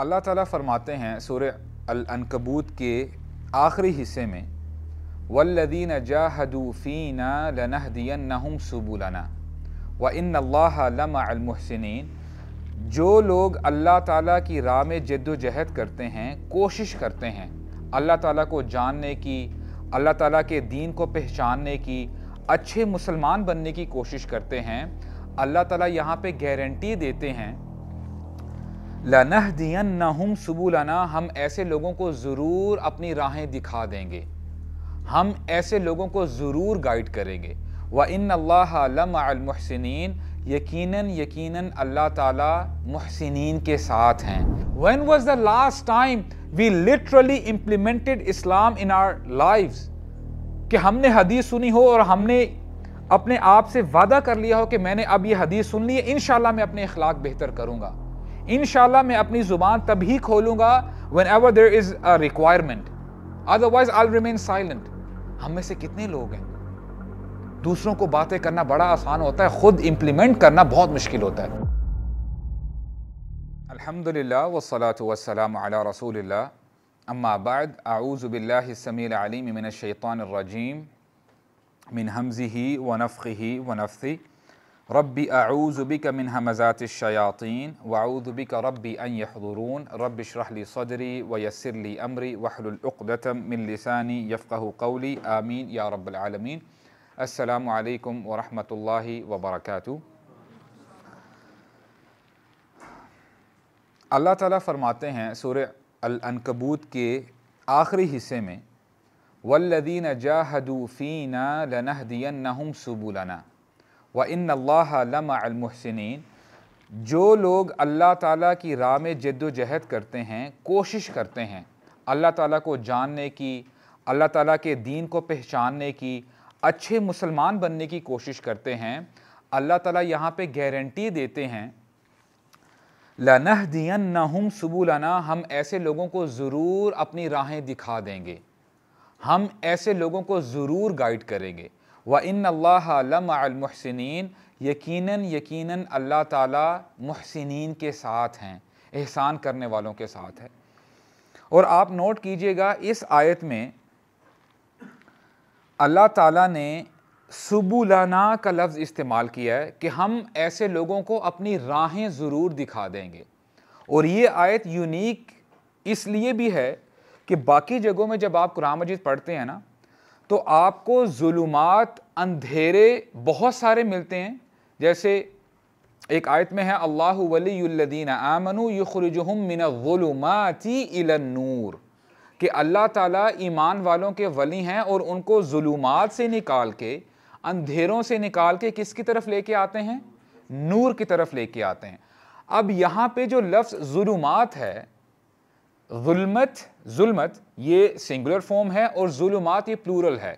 अल्लाह ताला फरमाते हैं सूर अनकबूत के आखिरी हिस्से में वल्लदीन जाहदूफ़ीना लनहदियम सुबुलना व इन लमहसिन जो लोग अल्लाह ताला की राह में जद्दोजहद करते हैं कोशिश करते हैं अल्लाह ताला को जानने की अल्लाह ताला के दीन को पहचानने की अच्छे मुसलमान बनने की कोशिश करते हैं अल्लाह ताला यहाँ पे गारंटी देते हैं लनह दियन ना हम हम ऐसे लोगों को ज़रूर अपनी राहें दिखा देंगे हम ऐसे लोगों को ज़रूर गाइड करेंगे व इन अल्लाहसिन यकीन यकीन अल्लाह ताला महसिन के साथ हैं one was the last time we literally implemented Islam in our life कि हमने हदीस सुनी हो और हमने अपने आप से वादा कर लिया हो कि मैंने अब ये हदीस सुन ली है इन मैं अपने अखलाक बेहतर करूँगा इन मैं अपनी ज़ुबान तभी खोलूँगा whenever there is a requirement otherwise I remain silent हम में से कितने लोग हैं दूसरों को बातें करना बड़ा आसान होता है खुद इम्प्लीमेंट करना बहुत मुश्किल होता है अल्हम्दुलिल्लाह वसलात वसलाम अला रसूलिल्लाह अम्मा बाद शैतान मिनशैतानरजीम मिन हमज़ी वनफ़ी वनफ़ी रब्बी आऊज़ुबी का मिन हमज़ात शयातीन वाऊदुबी का रब्बी अन यहदरून रब शरहली सदरी व यसरली अमरी वहलुल्दतम मिन लिसानी यफ़्क़ कौली आमीन या रब्लमीन असलकम वरहि वबरक अल्लाह ताला फ़रमाते हैं सूर अनकबूत के आखिरी हिस्से में वल्लदीन जाहदूफ़ीना लनहदियन नहम सबुलना व इन लमालमहसिन जो लोग अल्लाह ताला की राह में जद्दोजहद करते हैं कोशिश करते हैं अल्लाह ताला को जानने की अल्लाह ताला के दीन को पहचानने की अच्छे मुसलमान बनने की कोशिश करते हैं अल्लाह ताला यहाँ पे गारंटी देते हैं लनह दियन हम सबूलाना हम ऐसे लोगों को ज़रूर अपनी राहें दिखा देंगे हम ऐसे लोगों को ज़रूर गाइड करेंगे व इन अल्लाहसिन यकीन यकीन अल्लाह ताला महसिन के साथ हैं एहसान करने वालों के साथ है और आप नोट कीजिएगा इस आयत में अल्लाह ताला ने सुबुलाना का लफ्ज़ इस्तेमाल किया है कि हम ऐसे लोगों को अपनी राहें ज़रूर दिखा देंगे और ये आयत यूनिक इसलिए भी है कि बाकी जगहों में जब आप कुरान मजीद पढ़ते हैं ना तो आपको जुलूमात अंधेरे बहुत सारे मिलते हैं जैसे एक आयत में है अल्लाह वलीदीन आमनु यखरजहम मिनमाती नूर कि अल्लाह ताला ईमान वालों के वली हैं और उनको जुलूमात से निकाल के अंधेरों से निकाल के किसकी तरफ लेके आते हैं नूर की तरफ लेके आते हैं अब यहाँ पे जो लफ्ज़ जुलूमात है जुलमत जुलमत ये सिंगुलर फॉर्म है और जुलमात ये प्लूरल है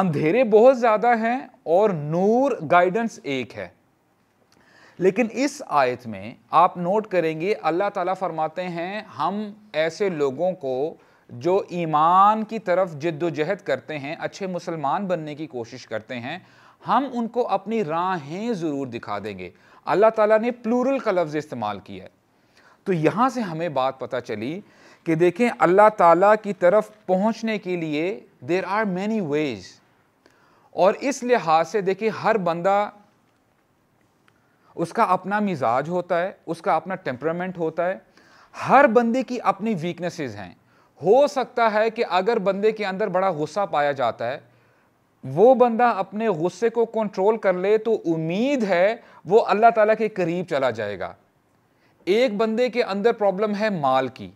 अंधेरे बहुत ज़्यादा हैं और नूर गाइडेंस एक है लेकिन इस आयत में आप नोट करेंगे अल्लाह ताला फरमाते हैं हम ऐसे लोगों को जो ईमान की तरफ जद्दोजहद करते हैं अच्छे मुसलमान बनने की कोशिश करते हैं हम उनको अपनी राहें ज़रूर दिखा देंगे अल्लाह ताला ने प्लूरल का लफ्ज़ इस्तेमाल किया है तो यहाँ से हमें बात पता चली कि देखें अल्लाह ताला की तरफ पहुँचने के लिए देर आर मैनी वेज और इस लिहाज से देखिए हर बंदा उसका अपना मिजाज होता है उसका अपना टेम्परामेंट होता है हर बंदे की अपनी वीकनेसेस हैं हो सकता है कि अगर बंदे के अंदर बड़ा गुस्सा पाया जाता है वो बंदा अपने गुस्से को कंट्रोल कर ले तो उम्मीद है वो अल्लाह ताला के करीब चला जाएगा एक बंदे के अंदर प्रॉब्लम है माल की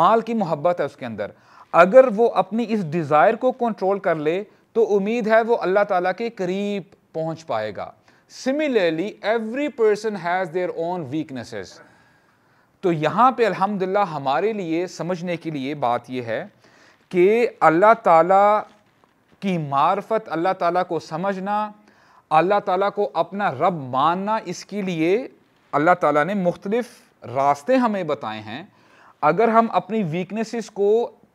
माल की मोहब्बत है उसके अंदर अगर वो अपनी इस डिज़ायर को कंट्रोल कर ले तो उम्मीद है वो अल्लाह ताला के करीब पहुंच पाएगा similarly every person has their own weaknesses तो यहाँ पे अल्हम्दुलिल्लाह हमारे लिए समझने के लिए बात यह है कि अल्लाह ताला की मार्फत अल्लाह ताला को समझना अल्लाह ताला को अपना रब मानना इसके लिए अल्लाह ताला ने मुख्तलिफ रास्ते हमें बताए हैं अगर हम अपनी वीकनेसेस को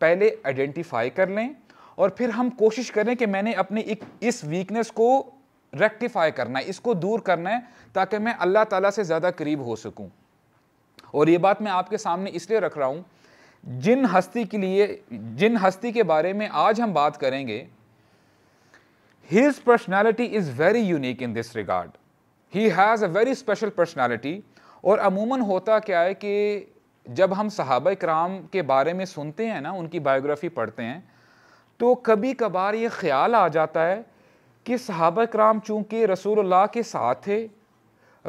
पहले आइडेंटिफाई कर लें और फिर हम कोशिश करें कि मैंने अपने एक इस वीकनेस को रेक्टिफाई करना है इसको दूर करना है ताकि मैं अल्लाह ताला से ज़्यादा करीब हो सकूं और ये बात मैं आपके सामने इसलिए रख रहा हूँ जिन हस्ती के लिए जिन हस्ती के बारे में आज हम बात करेंगे his personality is very unique in this regard he has a very special personality और अमूमन होता क्या है कि जब हम सहाबा कराम के बारे में सुनते हैं ना उनकी बायोग्राफ़ी पढ़ते हैं तो कभी कभार ये ख्याल आ जाता है कि सहाबा कराम चूँकि रसूलुल्लाह के साथ थे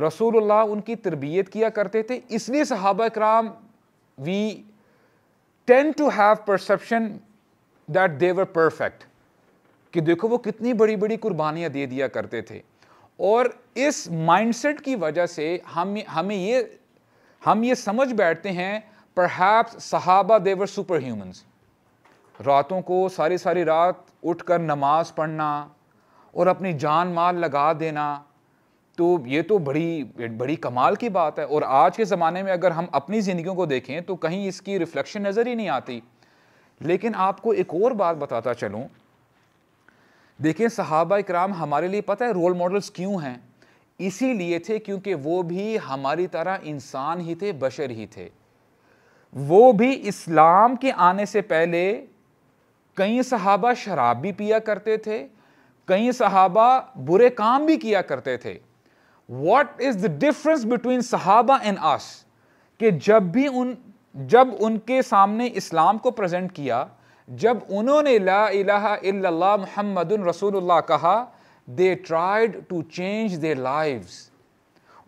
रसूलुल्लाह उनकी तरबियत किया करते थे इसलिए सहाबा कराम we tend to have perception that they were perfect कि देखो वो कितनी बड़ी बड़ी कुर्बानियाँ दे दिया करते थे और इस माइंडसेट की वजह से हम हमें ये हम ये समझ बैठते हैं परहैप्स सहाबा देवर सुपर ह्यूमन्स रातों को सारी सारी रात उठकर नमाज पढ़ना और अपनी जान माल लगा देना तो ये तो बड़ी बड़ी कमाल की बात है और आज के ज़माने में अगर हम अपनी ज़िंदगी को देखें तो कहीं इसकी रिफ्लेक्शन नज़र ही नहीं आती लेकिन आपको एक और बात बताता चलूँ देखिए सहाबा इक्राम हमारे लिए पता है रोल मॉडल्स क्यों हैं इसीलिए थे क्योंकि वो भी हमारी तरह इंसान ही थे बशर ही थे वो भी इस्लाम के आने से पहले कई सहाबा शराब भी पिया करते थे कई सहाबा बुरे काम भी किया करते थे what is the difference between सहाबा एंड आस कि जब भी उन जब उनके सामने इस्लाम को प्रेजेंट किया जब उन्होंने ला इला मोहम्मद रसूलुल्लाह कहा they tried to change their lives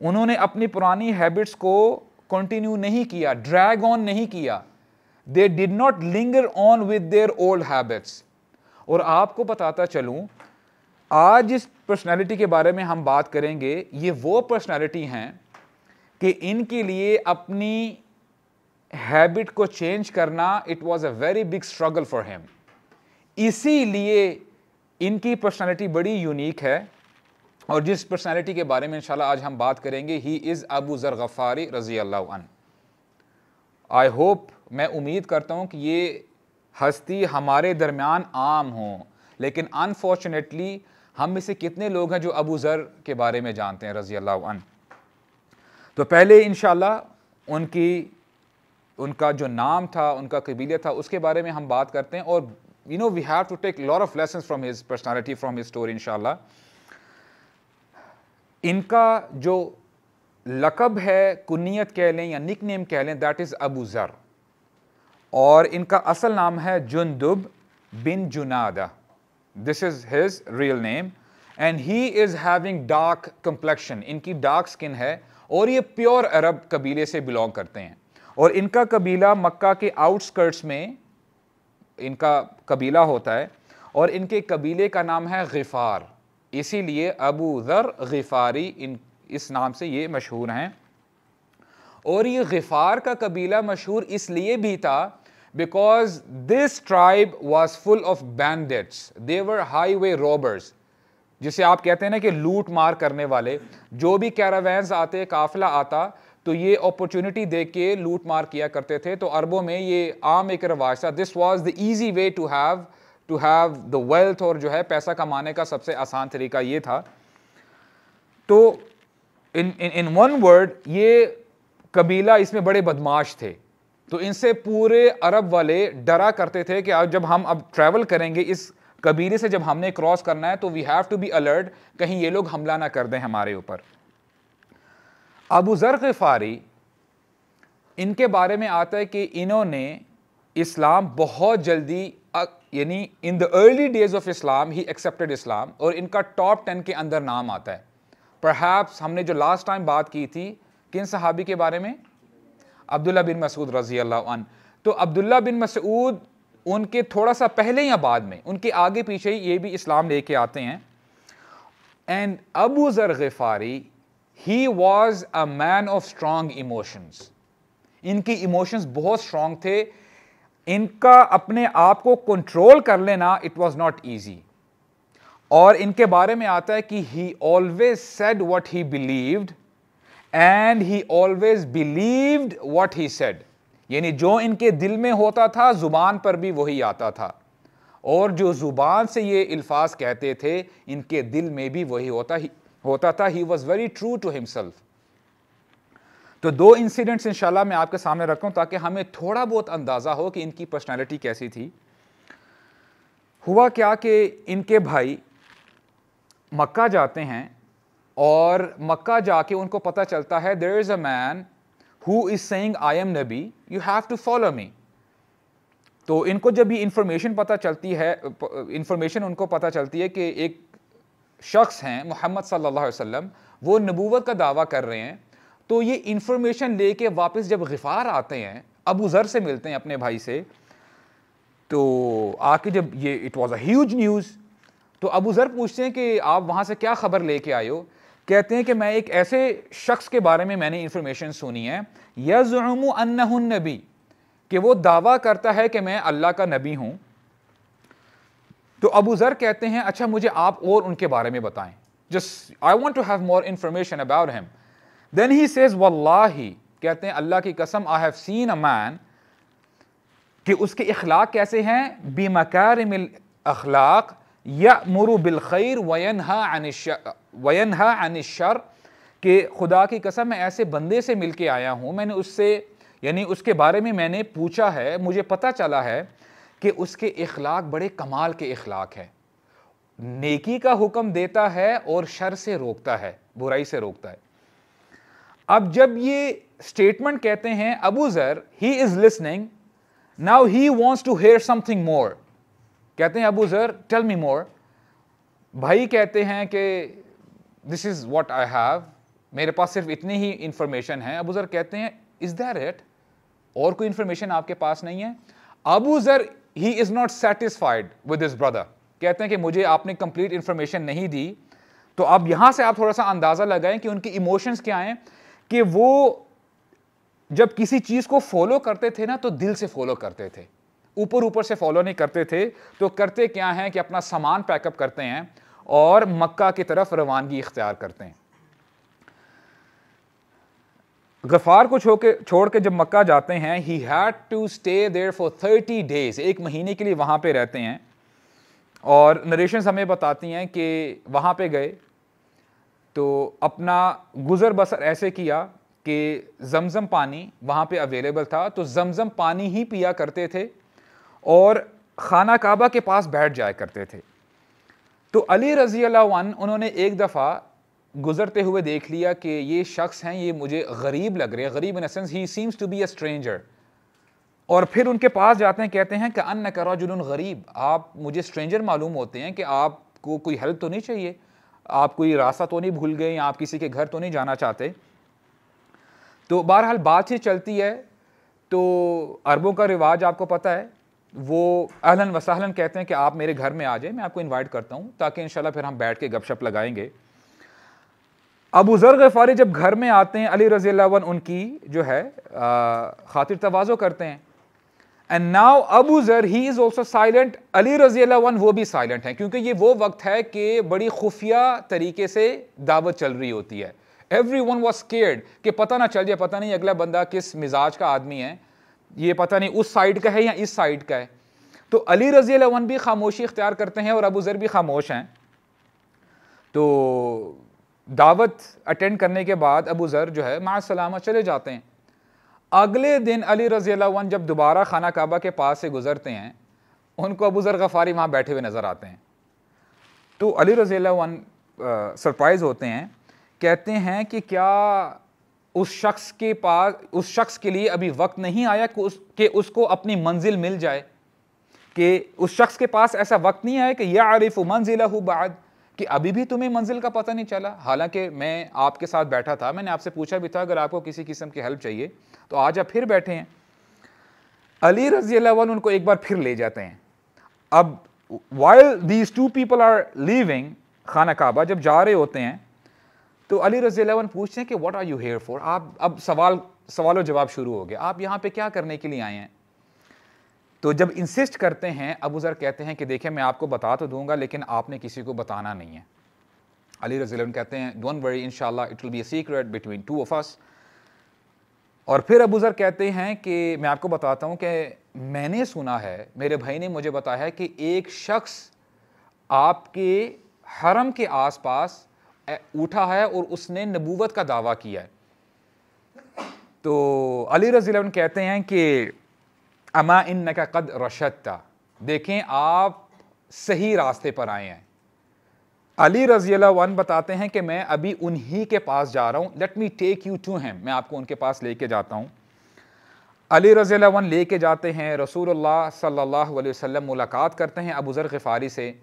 उन्होंने अपनी पुरानी हैबिट्स को कंटिन्यू नहीं किया ड्रैग ऑन नहीं किया they did not linger on with their old habits और आपको बताता चलूं आज इस पर्सनालिटी के बारे में हम बात करेंगे ये वो पर्सनालिटी हैं कि इनके लिए अपनी हैबिट को चेंज करना it was a very big struggle for him इसीलिए इनकी पर्सनालिटी बड़ी यूनिक है और जिस पर्सनालिटी के बारे में इंशाल्लाह आज हम बात करेंगे ही इज़ अबू ज़र गफ़ारी रज़ी अल्लाह आई होप मैं उम्मीद करता हूँ कि ये हस्ती हमारे दरमियान आम हों लेकिन अनफॉर्चुनेटली हम में से कितने लोग हैं जो अबू ज़र के बारे में जानते हैं रज़ी अल्लाह तो पहले इन उनकी उनका जो नाम था उनका कबीलियत था उसके बारे में हम बात करते हैं और you know we have to take lot of lesson from his personality from his story in इनका जो लकब है कुनीत कह लें या निक नेम कह लें दैट इज़ अबू ज़र और इनका असल नाम है Jundub bin Junada this is his real name and he is having dark complexion इनकी डार्क स्किन है और ये प्योर अरब कबीले से बिलोंग करते हैं और इनका कबीला मक्का के आउटस्कर्ट्स में इनका कबीला होता है और इनके कबीले का नाम है गिफ़ार इसीलिए अबू ज़र गिफ़ारी इन इस नाम से ये मशहूर हैं और ये गिफ़ार का कबीला मशहूर इसलिए भी था because this tribe was full of bandits they were highway robbers जिसे आप कहते हैं ना कि लूट मार करने वाले जो भी कैरावैंस आते काफिला आता तो ये अपॉर्चुनिटी दे के लूट मार किया करते थे तो अरबों में ये आम एक रवाज था this was the easy way to have to have the wealth और जो है पैसा कमाने का सबसे आसान तरीका ये था तो इन इन वन वर्ड ये कबीला इसमें बड़े बदमाश थे तो इनसे पूरे अरब वाले डरा करते थे कि जब हम अब ट्रैवल करेंगे इस कबीले से जब हमने क्रॉस करना है तो we have to be alert कहीं ये लोग हमला ना कर दें हमारे ऊपर अबू ज़र फ़ारी इनके बारे में आता है कि इन्होंने इस्लाम बहुत जल्दी यानी in the early days of Islam he accepted Islam और इनका टॉप टेन के अंदर नाम आता है परहैप्स हमने जो लास्ट टाइम बात की थी किन सहाबी के बारे में अब्दुल्ला बिन मसूद रजी अल्लाह तो अब्दुल्ला बिन मसूद उनके थोड़ा सा पहले या बाद में उनके आगे पीछे ही ये भी इस्लाम लेके आते हैं and Abu Zar Ghifari he was a man of strong emotions इनकी इमोशंस बहुत स्ट्रांग थे इनका अपने आप को कंट्रोल कर लेना इट वॉज नॉट ईजी और इनके बारे में आता है कि he always said what he believed and he always believed what he said यानी जो इनके दिल में होता था ज़ुबान पर भी वही आता था और जो ज़ुबान से ये अल्फाज कहते थे इनके दिल में भी वही होता होता था he was very true to himself तो दो इंसिडेंट्स इंशाल्लाह मैं आपके सामने हूं ताकि हमें थोड़ा बहुत अंदाज़ा हो कि इनकी पर्सनैलिटी कैसी थी हुआ क्या कि इनके भाई मक्का जाते हैं और मक्का जाके उनको पता चलता है there is a man who is saying I am नबी you have to follow me तो इनको जब भी इंफॉर्मेशन पता चलती है इंफॉर्मेशन उनको पता चलती है कि एक शख्स हैं मोहम्मद सल्ला वसम वो नबूवत का दावा कर रहे हैं तो ये इन्फॉर्मेशन कर वापस जब गफ़ार आते हैं अबू ज़र से मिलते हैं अपने भाई से तो आके जब ये इट वॉज़ अवज न्यूज़ तो अबू ज़र पूछते हैं कि आप वहाँ से क्या ख़बर ले कर आयो कहते हैं कि मैं एक ऐसे शख्स के बारे में मैंने इन्फॉर्मेशन सुनी है यजुम कि वो दावा करता है कि मैं अल्लाह का नबी हूँ तो अबू ज़र कहते हैं अच्छा मुझे आप और उनके बारे में बताएं just I want to have more information about him then he says वल्लाही कहते हैं अल्लाह की कसम I have seen a man कि उसके अखलाक कैसे हैं बी मकार अखलाक या मुरु बिलखैर वयन हा अनिशर कि खुदा की कसम मैं ऐसे बंदे से मिल के आया हूँ मैंने उससे यानी उसके बारे में मैंने पूछा है मुझे पता चला है कि उसके इखलाक बड़े कमाल के इखलाक हैं नेकी का हुक्म देता है और शर से रोकता है बुराई से रोकता है अब जब ये स्टेटमेंट कहते हैं Abu Zar he is listening now he wants to hear something more कहते हैं अबू जर टेल मी मोर भाई कहते हैं कि this is what I have मेरे पास सिर्फ इतनी ही इंफॉर्मेशन है अबू जर कहते हैं इज़ दैट इट और कोई इंफॉर्मेशन आपके पास नहीं है Abu Zar he is not satisfied with his brother कहते हैं कि मुझे आपने कंप्लीट इन्फॉर्मेशन नहीं दी तो अब यहाँ से आप थोड़ा सा अंदाज़ा लगाएं कि उनकी इमोशंस क्या हैं कि वो जब किसी चीज़ को फॉलो करते थे ना तो दिल से फॉलो करते थे ऊपर ऊपर से फॉलो नहीं करते थे तो करते क्या हैं कि अपना सामान पैकअप करते हैं और मक्का की तरफ रवानगी इख्तियार करते हैं गफ़ार को छो के छोड़ के जब मक्का जाते हैं he had to stay there for thirty days एक महीने के लिए वहाँ पे रहते हैं और नरेशन हमें बताती हैं कि वहाँ पे गए तो अपना गुज़र बसर ऐसे किया कि जमज़म पानी वहाँ पे अवेलेबल था तो जमज़म पानी ही पिया करते थे और खाना काबा के पास बैठ जाया करते थे तो अली रज़ी उन्होंने एक दफ़ा गुजरते हुए देख लिया कि ये शख्स हैं ये मुझे गरीब लग रहे हैं गरीब इन देंस he seems to be a stranger और फिर उनके पास जाते हैं कहते हैं कि अन करा जुन गरीब आप मुझे स्ट्रेंजर मालूम होते हैं कि आपको कोई हेल्प तो नहीं चाहिए आप कोई रास्ता तो नहीं भूल गए या आप किसी के घर तो नहीं जाना चाहते तो बहरहाल बात ही चलती है तो अरबों का रिवाज आपको पता है वो अहलन वसाहलन कहते हैं कि आप मेरे घर में आ जाए मैं आपको इनवाइट करता हूँ ताकि इन फिर हम बैठ के गपशप लगाएंगे अबू ज़र गफ़ारी जब घर में आते हैं अली रज़ी उनकी जो है ख़ातिर तोज़ो करते हैं and now Abu Zar he is also silent Ali रज़ी वो भी साइलेंट हैं क्योंकि ये वो वक्त है कि बड़ी खुफिया तरीके से दावत चल रही होती है एवरी वन वॉज केयर्ड कि पता ना चल जाए पता नहीं अगला बंदा किस मिजाज का आदमी है ये पता नहीं उस साइड का है या इस साइड का है तो अली रज़ी भी खामोशी इख्तियार करते हैं और अबू ज़र भी खामोश हैं तो दावत अटेंड करने के बाद अबू ज़र जो है माँ सलाम चले जाते हैं अगले दिन अली रज़ी वन जब दोबारा खाना काबा के पास से गुज़रते हैं उनको अबू ज़र गफ़ारी वहाँ बैठे हुए नज़र आते हैं तो अली रज़ी वन सरप्राइज़ होते हैं कहते हैं कि क्या उस शख्स के पास उस शख्स के लिए अभी वक्त नहीं आया कि, उस, कि उसको अपनी मंजिल मिल जाए कि उस शख्स के पास ऐसा वक्त नहीं आया कि यह आरिफ मंजिल बाद कि अभी भी तुम्हें मंजिल का पता नहीं चला हालांकि मैं आपके साथ बैठा था मैंने आपसे पूछा भी था अगर आपको किसी किस्म की हेल्प चाहिए तो आज आप फिर बैठे हैं अली रजी उनको एक बार फिर ले जाते हैं अब while these two people are living खाना काबा जब जा रहे होते हैं तो अली रजी पूछते हैं कि what are you here for आप अब सवाल और जवाब शुरू हो गया आप यहाँ पे क्या करने के लिए आए हैं तो जब इंसिस्ट करते हैं अबू ज़र कहते हैं कि देखिए मैं आपको बता तो दूंगा लेकिन आपने किसी को बताना नहीं है अली रजील कहते हैं don't worry in it will be secret between two of us और फिर अबू ज़र कहते हैं कि मैं आपको बताता हूँ कि मैंने सुना है मेरे भाई ने मुझे बताया है कि एक शख्स आपके हरम के आसपास उठा है और उसने नबूवत का दावा किया है तो अली रजील कहते हैं कि अमा इन का कद रशद था देखें आप सही रास्ते पर आए हैं अली रजी वन बताते हैं कि मैं अभी उन्हीं के पास जा रहा हूँ let me take you to him मैं आपको उनके पास लेके जाता हूँ अली रजी वन लेके जाते हैं रसूल सल्लल्लाहु अलैहि वसल्लम मुलाकात करते हैं अबूज़र ज़र से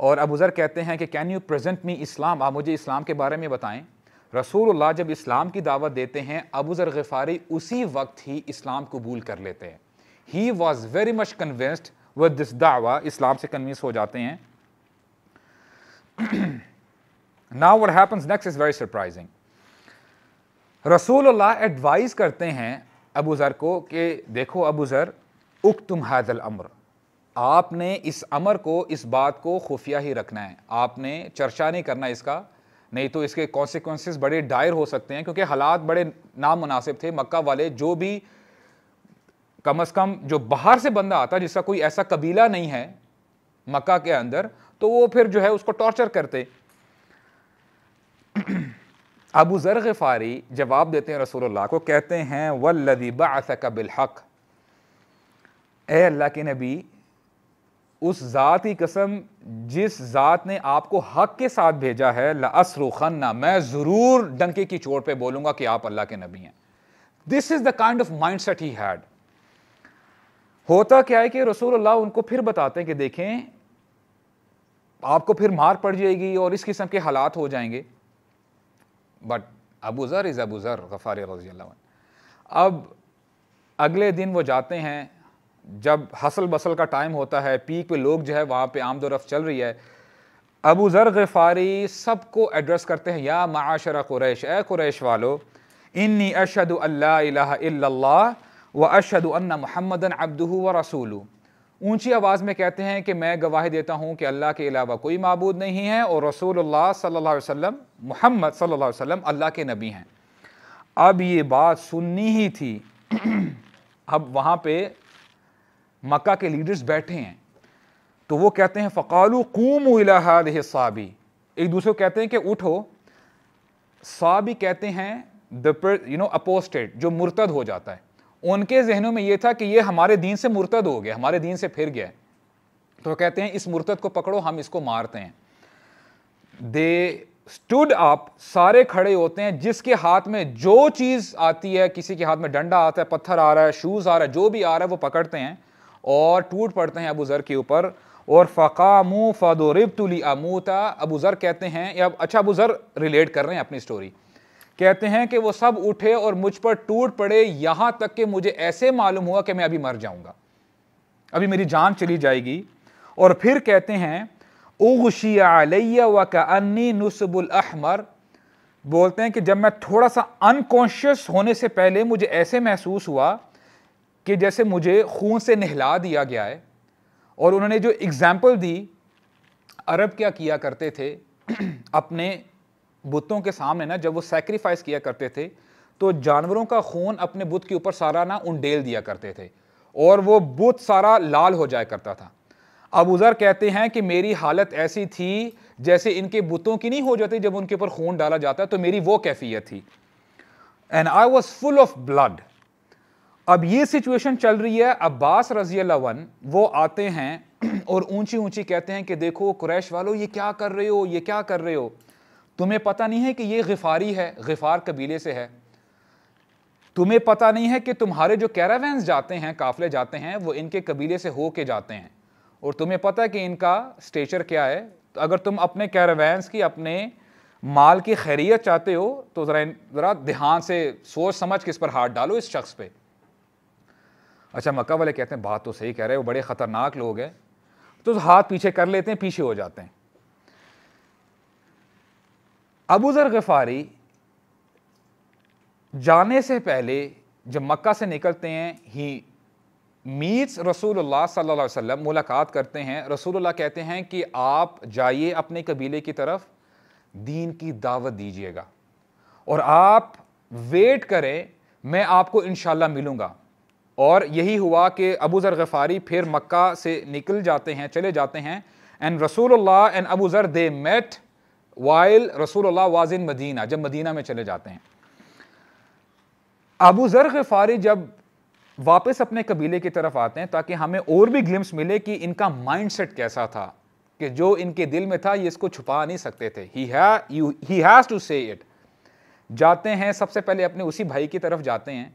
और अबूजर कहते हैं कि can you present me Islam आप मुझे इस्लाम के बारे में बताएं रसूल जब इस्लाम की दावत देते हैं अबूज़र गफ़ारी उसी वक्त ही इस्लाम कबूल कर लेते हैं he was very much convinced with this दावा इस्लाम से कन्विंस हो जाते हैं now what happens next is very surprising रसूल एडवाइज करते हैं अबू ज़र को कि देखो अबू ज़र उक तुम हैदल अमर आपने इस अमर को इस बात को खुफिया ही रखना है आपने चर्चा नहीं करना इसका नहीं तो इसके कॉन्सिक्वेंसेस बड़े डायर हो सकते हैं क्योंकि हालात बड़े नामनासिब थे मक्का वाले जो भी कम अज़ कम जो बाहर से बंदा आता जिसका कोई ऐसा कबीला नहीं है मक्का के अंदर तो वो फिर जो है उसको टॉर्चर करते अबू ज़र गफ़ारी जवाब देते हैं रसूलुल्लाह को कहते हैं वल्लदी बासक बिलहक ए अल्लाह के नबी उस ज़ात की कसम जिस ज़ात ने आपको हक के साथ भेजा है लसरुखन्ना मैं ज़रूर डंके की चोट पे बोलूँगा कि आप अल्लाह के नबी हैं this is the kind of mindset he had होता क्या है कि रसूल अल्लाह उनको फिर बताते हैं कि देखें आपको फिर मार पड़ जाएगी और इस किस्म के हालात हो जाएंगे बट अबू ज़र इज़ अबू ज़र गफ़ार रजी अब अगले दिन वो जाते हैं जब हसल बसल का टाइम होता है पीक पे लोग जो है वहाँ पे रफ चल रही है अबू ज़र गफ़ारी सबको एड्रेस करते हैं या माशरा कुरैश ए कुरैश वालो इन्नी अशद अल्ला व अशद अन्ना महमदन अब्दू व रसूलू ऊंची आवाज़ में कहते हैं कि मैं गवाही देता हूँ कि अल्लाह के अलावा कोई मबूद नहीं है और रसूल सल्ला वसम वसल्लम सल्ला वसम अल्लाह के नबी हैं अब ये बात सुननी ही थी अब वहाँ पे मक्का के लीडर्स बैठे हैं तो वो कहते हैं फ़कालू कूम साबी एक दूसरे को कहते हैं कि उठो साबी कहते हैं द यू नो अपोस्टेड जो मुर्तद हो जाता है उनके जहनों में यह था कि ये हमारे दीन से मुर्तद हो गया हमारे दीन से फिर गया तो कहते हैं इस मुर्तद को पकड़ो हम इसको मारते हैं दे स्टूड अप सारे खड़े होते हैं जिसके हाथ में जो चीज़ आती है किसी के हाथ में डंडा आता है पत्थर आ रहा है शूज़ आ रहा है जो भी आ रहा है वो पकड़ते हैं और टूट पड़ते हैं अबू ज़र के ऊपर और फ़कामू तुली अमूता अबू ज़र कहते हैं या अच्छा अबू ज़र रिलेट कर रहे हैं अपनी स्टोरी कहते हैं कि वो सब उठे और मुझ पर टूट पड़े यहां तक कि मुझे ऐसे मालूम हुआ कि मैं अभी मर जाऊंगा अभी मेरी जान चली जाएगी और फिर कहते हैं उगशिया व का नुसबुल अहमर बोलते हैं कि जब मैं थोड़ा सा अनकॉन्शियस होने से पहले मुझे ऐसे महसूस हुआ कि जैसे मुझे खून से नहला दिया गया है और उन्होंने जो एग्ज़ाम्पल दी अरब क्या किया करते थे अपने बुतों के सामने ना जब वो सेक्रीफाइस किया करते थे तो जानवरों का खून अपने बुत के ऊपर सारा ना उंडेल दिया करते थे और वो बुत सारा लाल हो जाया करता था अब उज़र कहते हैं कि मेरी हालत ऐसी थी जैसे इनके बुतों की नहीं हो जाती जब उनके ऊपर खून डाला जाता तो मेरी वो कैफियत थी and I was full of blood अब ये सिचुएशन चल रही है अब्बास रजी वन वो आते हैं और ऊंची ऊंची कहते हैं कि देखो कुरैश वालों ये क्या कर रहे हो ये क्या कर रहे हो तुम्हें पता नहीं है कि ये गिफारी है गिफार कबीले से है तुम्हें पता नहीं है कि तुम्हारे जो कैरावैन्स जाते हैं काफले जाते हैं वो इनके कबीले से हो के जाते हैं और तुम्हें पता है कि इनका स्टेचर क्या है तो अगर तुम अपने कैरावैन्स की अपने माल की खैरियत चाहते हो तो ज़रा ज़रा ध्यान से सोच समझ के इस पर हाथ डालो इस शख्स पे अच्छा मक्का वाले कहते हैं बात तो सही कह रहे हो बड़े ख़तरनाक लोग हैं तो हाथ पीछे कर लेते हैं पीछे हो जाते हैं अबूज़र गफ़ारी जाने से पहले जब मक्का से निकलते हैं ही मीट्स रसूलुल्लाह सल्लल्लाहु अलैहि वसल्लम मुलाकात करते हैं रसूलुल्लाह कहते हैं कि आप जाइए अपने कबीले की तरफ दीन की दावत दीजिएगा और आप वेट करें मैं आपको इन मिलूँगा और यही हुआ कि अबू ज़र गफ़ारी फिर मक्का से निकल जाते हैं चले जाते हैं एंड रसूल and Abu Zar they met while रसूल वाज इन मदीना जब मदीना में चले जाते हैं अबू ज़र गफ़ारी जब वापस अपने कबीले की तरफ आते हैं ताकि हमें और भी ग्लिम्स मिले कि इनका माइंडसेट कैसा था कि जो इनके दिल में था ये इसको छुपा नहीं सकते थे he has to say it जाते हैं सबसे पहले अपने उसी भाई की तरफ जाते हैं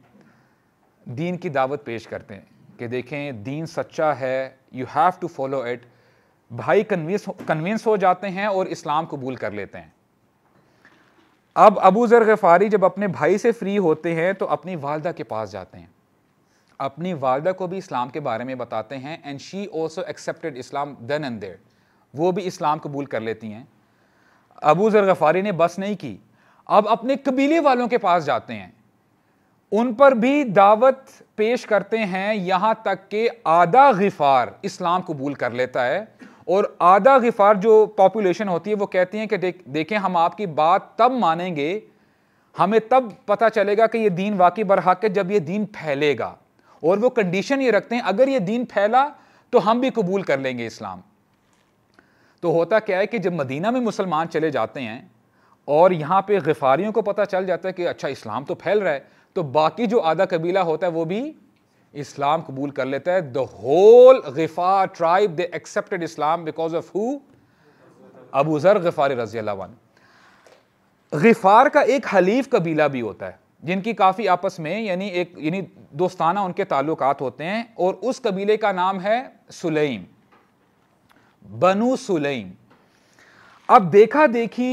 दीन की दावत पेश करते हैं कि देखें दीन सच्चा है you have to follow it भाई कन्विंस कन्विंस हो जाते हैं और इस्लाम कबूल कर लेते हैं अब अबू ज़र गफ़ारी जब अपने भाई से फ्री होते हैं तो अपनी वालदा के पास जाते हैं अपनी वालदा को भी इस्लाम के बारे में बताते हैं and she also accepted Islam then and there वो भी इस्लाम कबूल कर लेती हैं अबू ज़र गफ़ारी ने बस नहीं की अब अपने कबीले वालों के पास जाते हैं उन पर भी दावत पेश करते हैं यहाँ तक कि आधा गफार इस्लाम कबूल कर लेता है और आधा गिफार जो पॉपुलेशन होती है वो कहती हैं कि देख देखें हम आपकी बात तब मानेंगे हमें तब पता चलेगा कि ये दीन वाकई बरहक है जब ये दीन फैलेगा और वो कंडीशन ये रखते हैं अगर ये दीन फैला तो हम भी कबूल कर लेंगे इस्लाम तो होता क्या है कि जब मदीना में मुसलमान चले जाते हैं और यहाँ पे गफारियों को पता चल जाता है कि अच्छा इस्लाम तो फैल रहा है तो बाकी जो आधा कबीला होता है वो भी इस्लाम कबूल कर लेता है the whole Ghifa tribe they accepted Islam because of who Abu Zar Ghifar रजी गफार का एक हलीफ कबीला भी होता है जिनकी काफ़ी आपस में यानी एक यानी दोस्ताना उनके ताल्लुक होते हैं और उस कबीले का नाम है सुलेम बनु सुलेम अब देखा देखी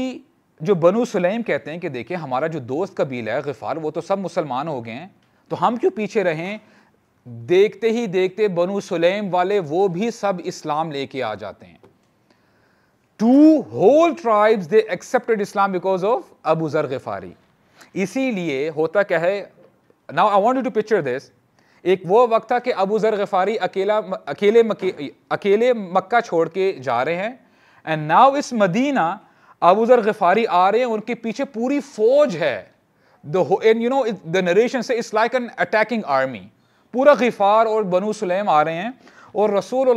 जो बनु सुलेम कहते हैं कि देखिए हमारा जो दोस्त कबीला है गफ़ार वो तो सब मुसलमान हो गए हैं तो हम क्यों पीछे रहें देखते ही देखते बनु सुलेम वाले वो भी सब इस्लाम लेके आ जाते हैं two whole tribes they accepted Islam because of Abu Zar Ghifari इसीलिए होता क्या है now I want you to picture this एक वो वक्त था कि अबू जर गफारी अकेला अकेले अकेले मक्का छोड़ के जा रहे हैं एंड नाउ इस मदीना अबू जर गफारी आ रहे हैं उनके पीछे पूरी फौज है the end you know the narration से it's like an attacking army पूरा गिफार और बनु सलेम आ रहे हैं और रसूल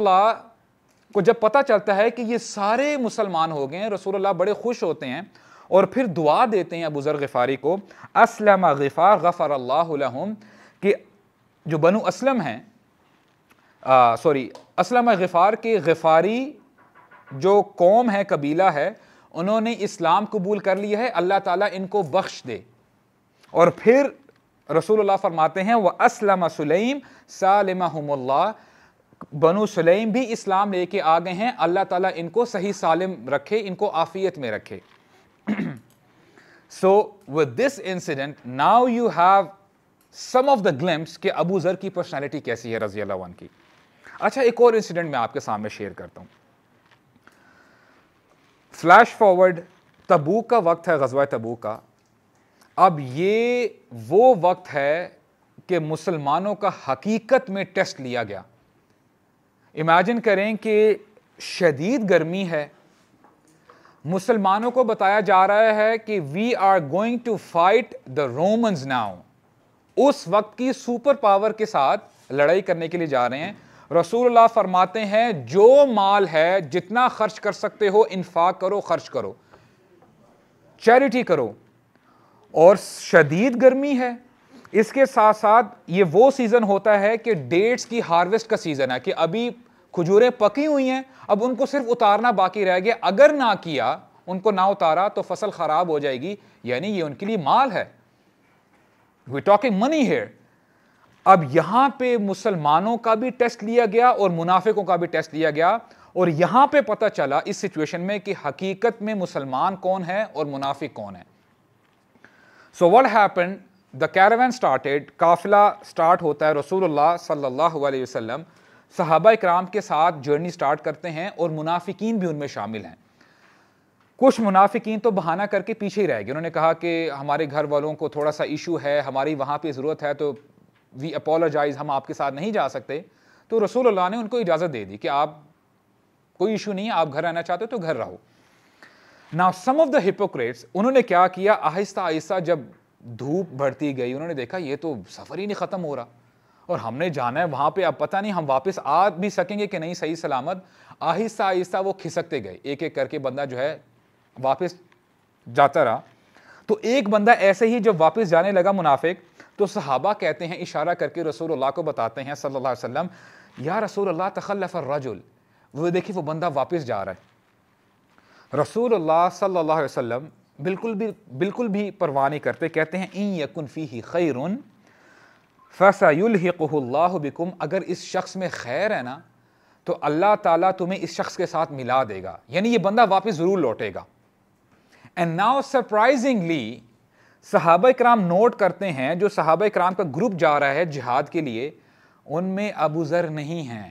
को जब पता चलता है कि ये सारे मुसलमान हो गए हैं रसूल बड़े खुश होते हैं और फिर दुआ देते हैं अबू गफ़ारी को असलम गफ़ार गफ़र अल्लाम कि जो बनु असलम हैं सॉरी असलम गफ़ार के गफ़ारी जो कौम है कबीला है उन्होंने इस्लाम कबूल कर लिया है अल्लाह ताला इनको बख्श दे और फिर रसूल फरमाते हैं वह असलम सलीम सालिमहमुल्ला बनु सलीम भी इस्लाम लेके आ गए हैं अल्लाह ताला इनको सही सालम रखे इनको आफियत में रखे so with this incident now you have some of the glimpse के अबू ज़र की पर्सनैलिटी कैसी है रजी अल्लाह की अच्छा एक और इंसिडेंट मैं आपके सामने शेयर करता हूँ फ्लैश फॉरवर्ड तबू का वक्त है गजवा तबू का अब ये वो वक्त है कि मुसलमानों का हकीकत में टेस्ट लिया गया इमेजिन करें कि शदीद गर्मी है मुसलमानों को बताया जा रहा है कि we are going to fight the Romans now उस वक्त की सुपर पावर के साथ लड़ाई करने के लिए जा रहे हैं रसूलुल्लाह फरमाते हैं जो माल है जितना खर्च कर सकते हो इन्फाक करो खर्च करो चैरिटी करो और शदीद गर्मी है इसके साथ साथ ये वो सीज़न होता है कि डेट्स की हार्वेस्ट का सीज़न है कि अभी खजूरें पकी हुई हैं अब उनको सिर्फ उतारना बाकी रह गया अगर ना किया उनको ना उतारा तो फसल ख़राब हो जाएगी यानी ये उनके लिए माल है वी टॉकिंग मनी है अब यहाँ पे मुसलमानों का भी टेस्ट लिया गया और मुनाफिकों का भी टेस्ट लिया गया और यहाँ पे पता चला इस सिचुएशन में कि हकीकत में मुसलमान कौन है और मुनाफिक कौन है so what happen the caravan started काफिला स्टार्ट होता है रसूलुल्लाह सल्लल्लाहु अलैहि वसल्लम सहाबा इक्राम के साथ जर्नी स्टार्ट करते हैं और मुनाफिकीन भी उनमें शामिल हैं कुछ मुनाफिकीन तो बहाना करके पीछे ही रह गए उन्होंने कहा कि हमारे घर वालों को थोड़ा सा इशू है हमारी वहाँ पर ज़रूरत है तो वी अपोलोजाइज़ हम आपके साथ नहीं जा सकते तो रसूल ने उनको इजाज़त दे दी कि आप कोई इशू नहीं है आप घर आना चाहते हो तो घर रहो now some of the hypocrites उन्होंने क्या किया आहिस्ता आहिस्ता जब धूप बढ़ती गई उन्होंने देखा ये तो सफ़र ही नहीं ख़त्म हो रहा और हमने जाना है वहां पे अब पता नहीं हम वापस आ भी सकेंगे कि नहीं सही सलामत आहिस्ता आहिस्ता वो खिसकते गए एक एक करके बंदा जो है वापस जाता रहा तो एक बंदा ऐसे ही जब वापस जाने लगा मुनाफिक तो सहाबा कहते हैं इशारा करके रसूल को बताते हैं अलैहि वसल्लम या रसूल अर रजुल वो देखिए वो बंदा वापस जा रहा है रसूल सल्ला वसम बिल्कुल भी बिल्कुल भी परवाह नहीं करते कहते हैं इन यकुन फ़ी ही खैर फ़सायुल्लाबिकुम अगर इस शख्स में खैर है ना तो अल्लाह ताला तुम्हें इस शख्स के साथ मिला देगा यानी ये बंदा वापस ज़रूर लौटेगा एंड नाउ सरप्राइजिंगली सहाब कराम नोट करते हैं जो सहाब कराम का ग्रुप जा रहा है जिहाद के लिए उनमें अबूजर नहीं हैं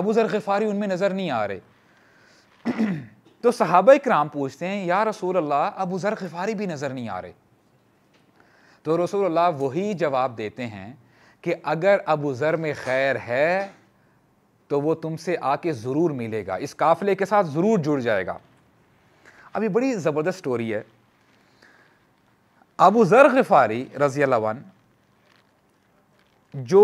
अबूजर गफ़ारी उनमें नज़र नहीं आ रहे तो सहाबा कराम पूछते हैं या रसूल अल्लाह अबू उज़र गिफारी भी नज़र नहीं आ रहे तो रसूल अल्लाह वही जवाब देते हैं कि अगर अबू ज़र में खैर है तो वो तुमसे आके ज़रूर मिलेगा इस काफ़िले के साथ ज़रूर जुड़ जाएगा अभी बड़ी ज़बरदस्त स्टोरी है अबू ज़र गफ़ारी रज़ी वन जो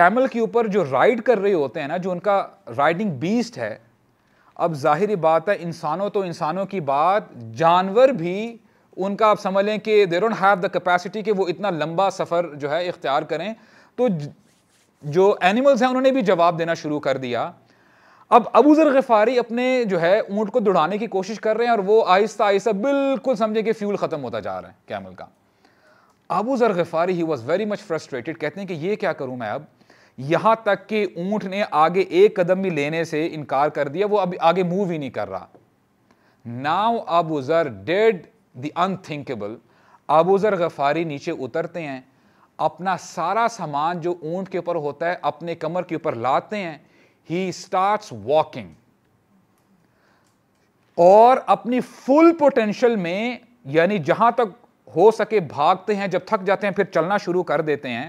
कैमल के ऊपर जो राइड कर रहे होते हैं ना जो उनका राइडिंग बीस्ट है अब ज़ाहिर बात है इंसानों तो इंसानों की बात जानवर भी उनका आप समझ लें कि they don't have the capacity कि वो इतना लंबा सफ़र जो है इख्तियार करें तो जो एनिमल्स हैं उन्होंने भी जवाब देना शुरू कर दिया अब अबू जर गफारी अपने जो है ऊँट को दौड़ाने की कोशिश कर रहे हैं और वो आहिस्ता आहिस्ता बिल्कुल समझे कि फ्यूल ख़त्म होता जा रहा है कैमल का Abu Zar Ghifari he was very much frustrated कहते हैं कि ये क्या करूँ मैं अब यहां तक कि ऊंट ने आगे एक कदम भी लेने से इनकार कर दिया वो अब आगे मूव ही नहीं कर रहा now Abuzar did the unthinkable Abuzar Ghafari नीचे उतरते हैं अपना सारा सामान जो ऊंट के ऊपर होता है अपने कमर के ऊपर लाते हैं ही स्टार्ट वॉकिंग और अपनी फुल पोटेंशियल में यानी जहां तक हो सके भागते हैं जब थक जाते हैं फिर चलना शुरू कर देते हैं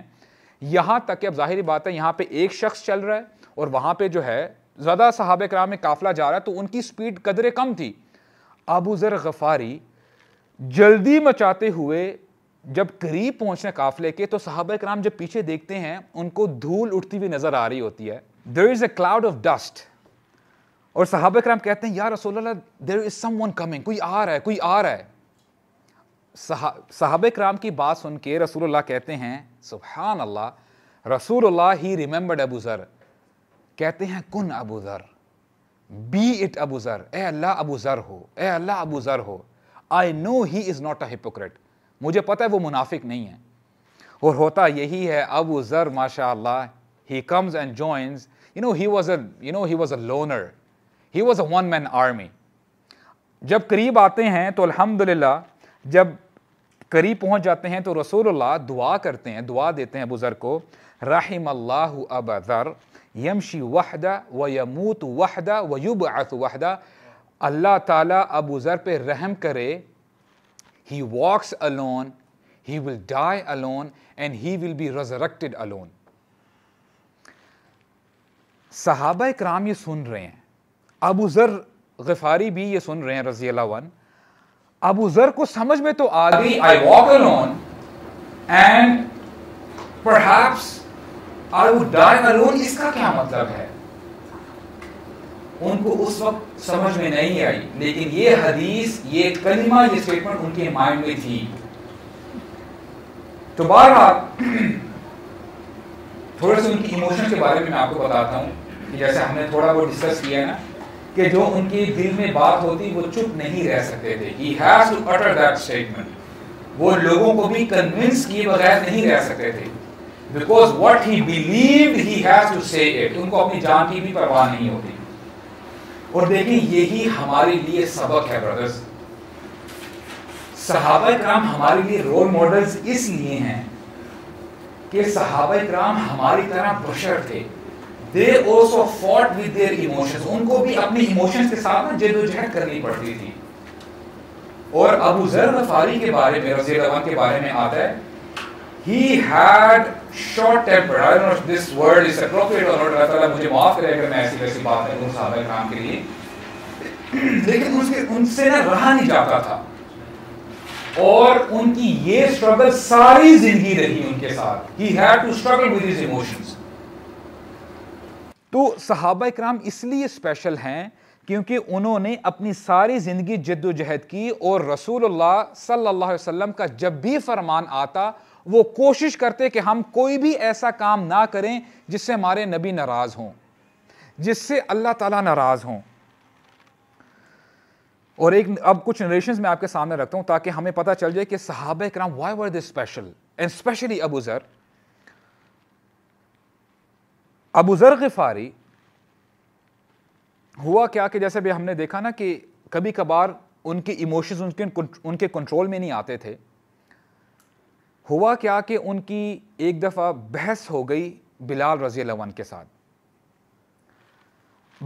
यहाँ तक कि अब जाहिर बात है यहाँ पे एक शख्स चल रहा है और वहाँ पे जो है ज़्यादा सहाब कराम में काफिला जा रहा है तो उनकी स्पीड कदरे कम थी अबू ज़र गफ़ारी जल्दी मचाते हुए जब करीब पहुंचने काफिले के तो साहब कराम जब पीछे देखते हैं उनको धूल उठती हुई नज़र आ रही होती है there is a cloud of dust और साहब कराम कहते हैं यार रसोल्ला देर इज़ समन कमिंग कोई आ रहा है कोई आ रहा है सहा, साहब कराम की बात सुन के रसूलुल्लाह कहते हैं सुबहान अल्लाह रसूलुल्लाह ही रिमेंबर्ड अबू ज़र कहते हैं कन अबू ज़र बी इट अबू ज़र ए अल्लाह अबू ज़र हो ए अल्लाह अबू ज़र हो I know he is not a hypocrite मुझे पता है वो मुनाफिक नहीं है और होता यही है अबू ज़र माशा he comes and joins you know he was a you know he was a loner he was a one man army जब करीब आते हैं तो अलहमदिल्ला जब करीब पहुंच जाते हैं तो रसूलुल्लाह दुआ करते हैं दुआ देते हैं बुज़र को रहीम अल्लाह अब ज़र यमशी वहदा व यमूत वहदा व युब वहदा अल्लाह ताला अबू ज़र पे रहम करे he walks alone he will die alone and he will be resurrected alone सहाबा कराम ये सुन रहे हैं अबू ज़र गफ़ारी भी ये सुन रहे हैं रज़ी वन अबू जर को समझ में तो आ गई I walk alone and perhaps I would die alone इसका क्या मतलब है उनको उस वक्त समझ में नहीं आई लेकिन ये हदीस ये कलिमा ये स्टेटमेंट उनके माइंड में थी तो बार बार थोड़े से उनकी इमोशन के बारे में मैं आपको बताता हूँ जैसे हमने थोड़ा बहुत डिस्कस किया ना कि जो उनके दिल में बात होती वो चुप नहीं रह सकते थे he has to utter that statement वो लोगों को भी कन्विंस किए बगैर नहीं रह सकते थे because what he believed he has to say it उनको अपनी जान की भी परवाह नहीं होती और देखिए यही हमारे लिए सबक है ब्रदर्स सहाबा कराम हमारे लिए रोल मॉडल्स इसलिए हैं कि सहाबा कराम हमारी तरह बशर थे they also fought with their emotions उनको भी अपने इमोशंस के साथ ना जदोजहद करनी पड़ती थी और अबू जर गफारी के बारे में रजी के बारे में आता है he had short temper i don't know if this word is appropriate or not अल्लाह मुझे माफ करे अगर मैं ऐसी वैसी बात करूं साहब काम के लिए लेकिन उसके उनसे ना रहा नहीं जाता था और उनकी ये स्ट्रगल सारी जिंदगी रही उनके साथ he had to struggle with his emotions तो सहाबा कराम इसलिए स्पेशल हैं क्योंकि उन्होंने अपनी सारी ज़िंदगी जद्दोजहद की और रसूलुल्लाह सल्लल्लाहु अलैहि वसल्लम का जब भी फरमान आता वो कोशिश करते कि हम कोई भी ऐसा काम ना करें जिससे हमारे नबी नाराज़ हों जिससे अल्लाह ताला नाराज़ हों और एक अब कुछ नरेशन में आपके सामने रखता हूँ ताकि हमें पता चल जाए कि सहाब कराम why were this special and specially Abu Zar Abu Zar गफ़ारी हुआ क्या कि जैसे भी हमने देखा ना कि कभी कभार उनके इमोशंस उनके उनके कंट्रोल में नहीं आते थे हुआ क्या कि उनकी एक दफ़ा बहस हो गई बिलाल रजी अल्लाह के साथ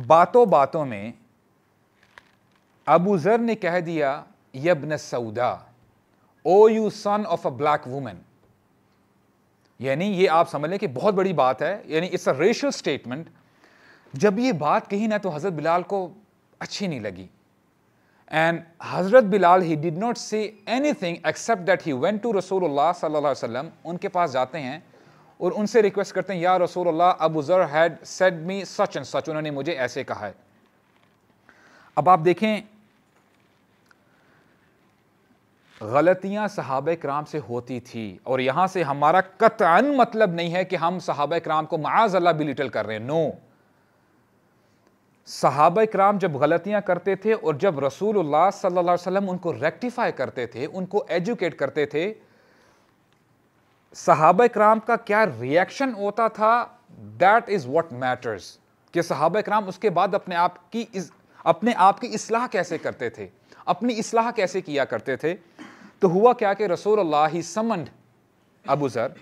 बातों बातों में अबू ज़र ने कह दिया यबन सऊदा O you son of a black women यानी ये आप समझ लें कि बहुत बड़ी बात है यानी इट्स अ रेशियल स्टेटमेंट जब ये बात कही ना तो हज़रत बिलाल को अच्छी नहीं लगी एंड हज़रत Bilal he did not say anything except that he went to रसूलुल्लाह सल्लल्लाहु अलैहि वसल्लम उनके पास जाते हैं और उनसे रिक्वेस्ट करते हैं या रसूलुल्लाह Abu Zar had said me such and such उन्होंने मुझे ऐसे कहा है अब आप देखें गलतियां सहाब कराम से होती थी और यहां से हमारा कतअन मतलब नहीं है कि हम सहाब कराम को माज अल्लाह बिलिटल कर रहे हैं नो सहाब कराम जब गलतियां करते थे और जब रसूल सल्लाम उनको रेक्टिफाई करते थे उनको एजुकेट करते थे सहाब कराम का क्या रिएक्शन होता था दैट इज़ वॉट मैटर्स कि सहाब कराम उसके बाद अपने आप की इस, अपने आप की इसलाह कैसे करते थे अपनी इसलाह कैसे किया करते थे तो हुआ क्या कि रसूल अल्लाह ही समंड अबू ज़र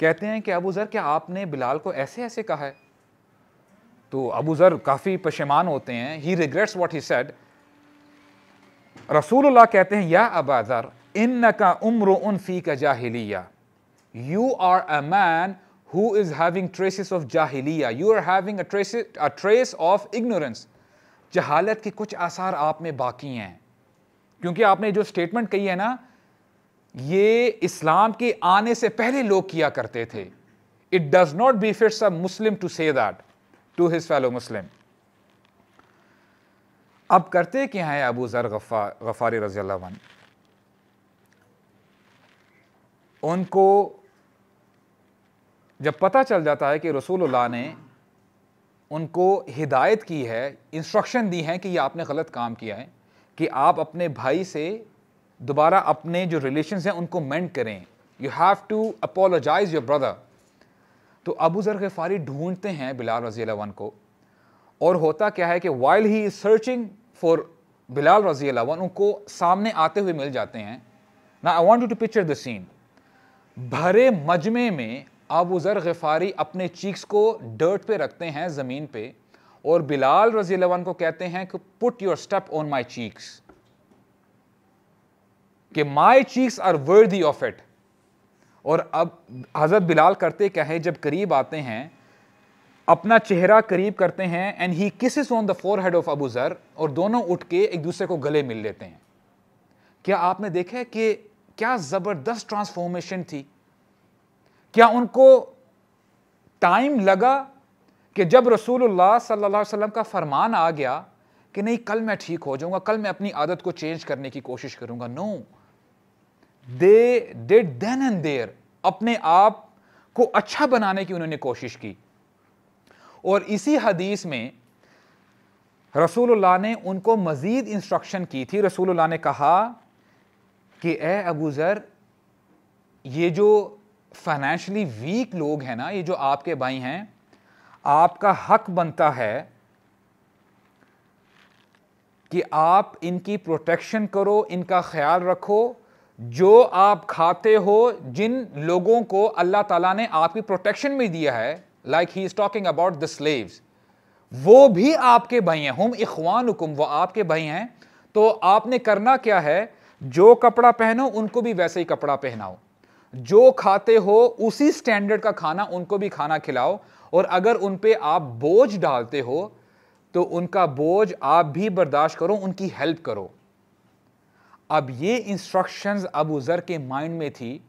कहते हैं कि अबू ज़र क्या आपने बिलाल को ऐसे ऐसे कहा है तो अबू ज़र काफ़ी पशेमान होते हैं he regrets what he said रसूलुल्लाह कहते हैं या अबा ज़र इन न का उम्र उन फ़ी का जाहिलिया you are a man who is having traces of जाहिलिया you are having a trace of ignorance जहालत के कुछ आसार आप में बाकी हैं क्योंकि आपने जो स्टेटमेंट कही है ना ये इस्लाम के आने से पहले लोग किया करते थे it does not befits a Muslim to say that to his fellow Muslim अब करते क्या है अबू जर गफा गफारी रजी उनको जब पता चल जाता है कि रसूलुल्लाह ने उनको हिदायत की है इंस्ट्रक्शन दी है कि ये आपने गलत काम किया है कि आप अपने भाई से दोबारा अपने जो रिलेशन हैं उनको मैंट करें you have to apologise your brother तो अबू ज़र गफ़ारी ढूंढते हैं बिलाल रजी अलावन को और होता क्या है कि while he is searching for Bilal रजी अलावन उनको सामने आते हुए मिल जाते हैं ना I want to picture the scene भरे मजमे में अबू ज़र गफ़ारी अपने चीक्स को डर्ट पे रखते हैं ज़मीन पे और बिलाल रजी को कहते हैं कि put your step on my cheeks कि my cheeks are worthy of it और अब हज़रत बिलाल करते क्या है जब करीब आते हैं अपना चेहरा करीब करते हैं and he kisses on the forehead of Abu Zar और दोनों उठ के एक दूसरे को गले मिल लेते हैं क्या आपने देखा कि क्या ज़बरदस्त ट्रांसफॉर्मेशन थी क्या उनको टाइम लगा कि जब रसूलुल्लाह सल्लल्लाहु अलैहि वसल्लम का फरमान आ गया कि नहीं कल मैं ठीक हो जाऊंगा कल मैं अपनी आदत को चेंज करने की कोशिश करूंगा no they did then and there अपने आप को अच्छा बनाने की उन्होंने कोशिश की और इसी हदीस में रसूलुल्लाह ने उनको मज़ीद इंस्ट्रक्शन की थी रसूलुल्लाह ने कहा कि ए अबूजर ये जो फाइनेंशली वीक लोग हैं ना ये जो आपके भाई हैं आपका हक बनता है कि आप इनकी प्रोटेक्शन करो इनका ख्याल रखो जो आप खाते हो जिन लोगों को अल्लाह ताला ने आपकी प्रोटेक्शन में दिया है like he is talking about the slaves वो भी आपके भाई हैं हम इखवान हुकुम वो आपके भाई हैं तो आपने करना क्या है जो कपड़ा पहनो उनको भी वैसे ही कपड़ा पहनाओ जो खाते हो उसी स्टैंडर्ड का खाना उनको भी खाना खिलाओ और अगर उन पर आप बोझ डालते हो तो उनका बोझ आप भी बर्दाश्त करो उनकी हेल्प करो अब ये इंस्ट्रक्शंस अबू ज़र के माइंड में थी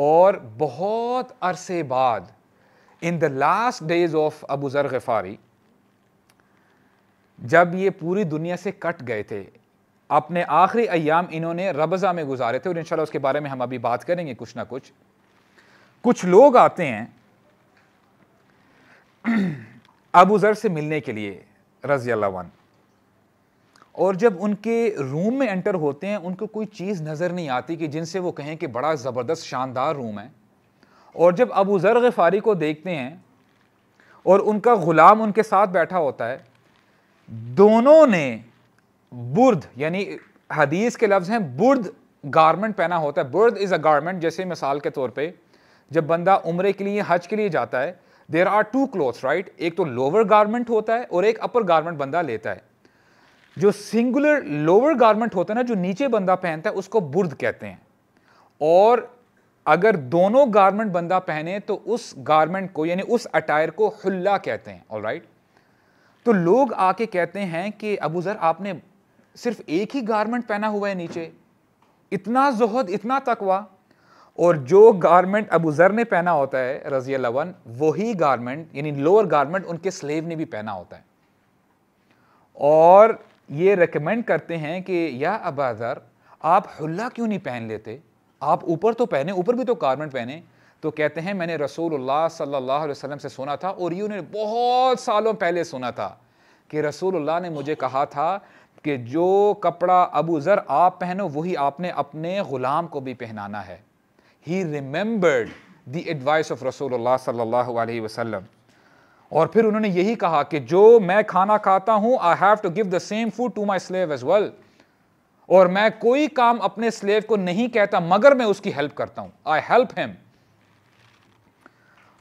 और बहुत अरसे बाद in the last days of Abu Zar Ghaffari जब ये पूरी दुनिया से कट गए थे अपने आखिरी अयाम इन्होंने रबज़ा में गुजारे थे और इंशाल्लाह उसके बारे में हम अभी बात करेंगे कुछ ना कुछ कुछ लोग आते हैं अबू ज़र से मिलने के लिए रज़ी वन और जब उनके रूम में एंटर होते हैं उनको कोई चीज़ नज़र नहीं आती कि जिनसे वो कहें कि बड़ा ज़बरदस्त शानदार रूम है और जब अबू ज़र गफ़ारी को देखते हैं और उनका ग़ुलाम उनके साथ बैठा होता है दोनों ने बुर्द यानी हदीस के लफ्ज़ हैं बुर्द गारमेंट पहना होता है बुर्द इज़ अ गारमेंट जैसे मिसाल के तौर पे जब बंदा उम्र के लिए हज के लिए जाता है there are two cloth right एक तो लोअर गारमेंट होता है और एक अपर गारमेंट बंदा लेता है जो सिंगुलर लोअर गारमेंट होता है ना जो नीचे बंदा पहनता है उसको बुर्द कहते हैं और अगर दोनों गारमेंट बंदा पहने तो उस गारमेंट को यानी उस अटायर को हुल्ला कहते हैं ऑल राइट तो लोग आके कहते हैं कि अबू ज़र आपने सिर्फ एक ही गारमेंट पहना हुआ है नीचे इतना जोहद इतना तकवा और जो गारमेंट अबू जर ने पहना होता है रजी अलावन वही गारमेंट यानी लोअर गारमेंट उनके स्लेव ने भी पहना होता है और ये रिकमेंड करते हैं कि या अबाजर आप हल्ला क्यों नहीं पहन लेते आप ऊपर तो पहने ऊपर भी तो गारमेंट पहने तो कहते हैं मैंने रसूल सल्ला वसलम से सुना था और ये उन्हें बहुत सालों पहले सुना था कि रसूल ने मुझे कहा था कि जो कपड़ा अबू ज़र आप पहनो वही आपने अपने ग़ुलाम को भी पहनाना है he remembered the advice of Rasulullah sallallahu alaihi wasallam. और फिर उन्होंने यही कहा कि जो मैं खाना खाता हूं I have to give the same food to my slave as well और मैं कोई काम अपने स्लेव को नहीं कहता मगर मैं उसकी हेल्प करता हूं आई हेल्प हिम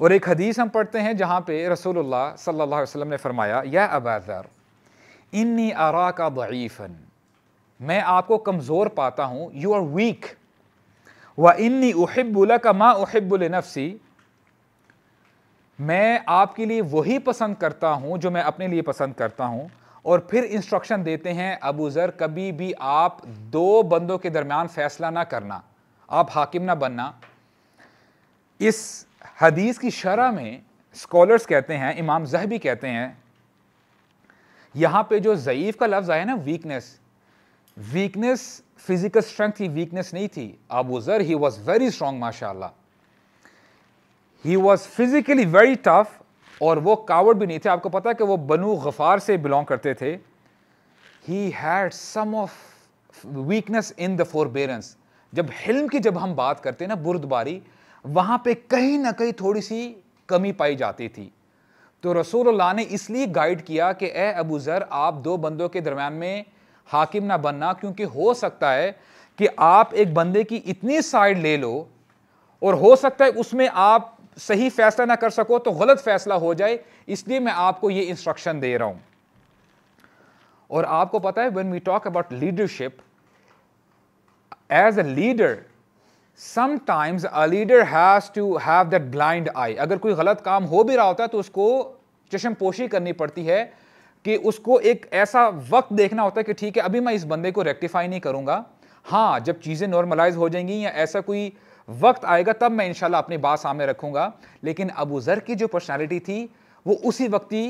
और एक हदीस हम पढ़ते हैं जहां पे रसूलुल्लाह सल्लल्लाहु अलैहि वसल्लम ने फरमाया या अबाजर इन्नी आरा का मैं आपको कमज़ोर पाता हूँ यू आर वीक व इन्नी उहिबुल का माँ उहिबुल नफसी मैं आपके लिए वही पसंद करता हूँ जो मैं अपने लिए पसंद करता हूँ और फिर इंस्ट्रक्शन देते हैं अबू ज़र कभी भी आप दो बंदों के दरमियान फ़ैसला ना करना आप हाकिम ना बनना इस हदीस की शरह में स्कॉलर्स कहते हैं इमाम जहबी कहते हैं यहाँ पे जो ज़यीफ़ का लफ्ज़ आया ना वीकनेस वीकनेस फिजिकल स्ट्रेंथ की वीकनेस नहीं थी Abu Zar he was very strong माशा he was physically very tough और वो कावड़ भी नहीं थे आपको पता है कि वो बनू गफ़ार से बिलोंग करते थे he had some of weakness in the forbearance जब हिल्म की जब हम बात करते हैं ना बुरदबारी वहां पे कहीं ना कहीं थोड़ी सी कमी पाई जाती थी तो रसूल ने इसलिए गाइड किया कि ए अबू ज़र आप दो बंदों के दरम्यान में हाकिम ना बनना क्योंकि हो सकता है कि आप एक बंदे की इतनी साइड ले लो और हो सकता है उसमें आप सही फैसला ना कर सको तो गलत फैसला हो जाए इसलिए मैं आपको ये इंस्ट्रक्शन दे रहा हूं और आपको पता है when we talk about leadership as a leader sometimes a leader has to have that blind eye अगर कोई गलत काम हो भी रहा होता है तो उसको चश्मपोशी करनी पड़ती है कि उसको एक ऐसा वक्त देखना होता है कि ठीक है अभी मैं इस बंदे को रेक्टिफाई नहीं करूँगा हाँ जब चीज़ें नॉर्मलाइज हो जाएंगी या ऐसा कोई वक्त आएगा तब मैं इंशाल्लाह अपनी बात सामने रखूंगा लेकिन अबू ज़र की जो पर्सनैलिटी थी वो उसी वक्त ही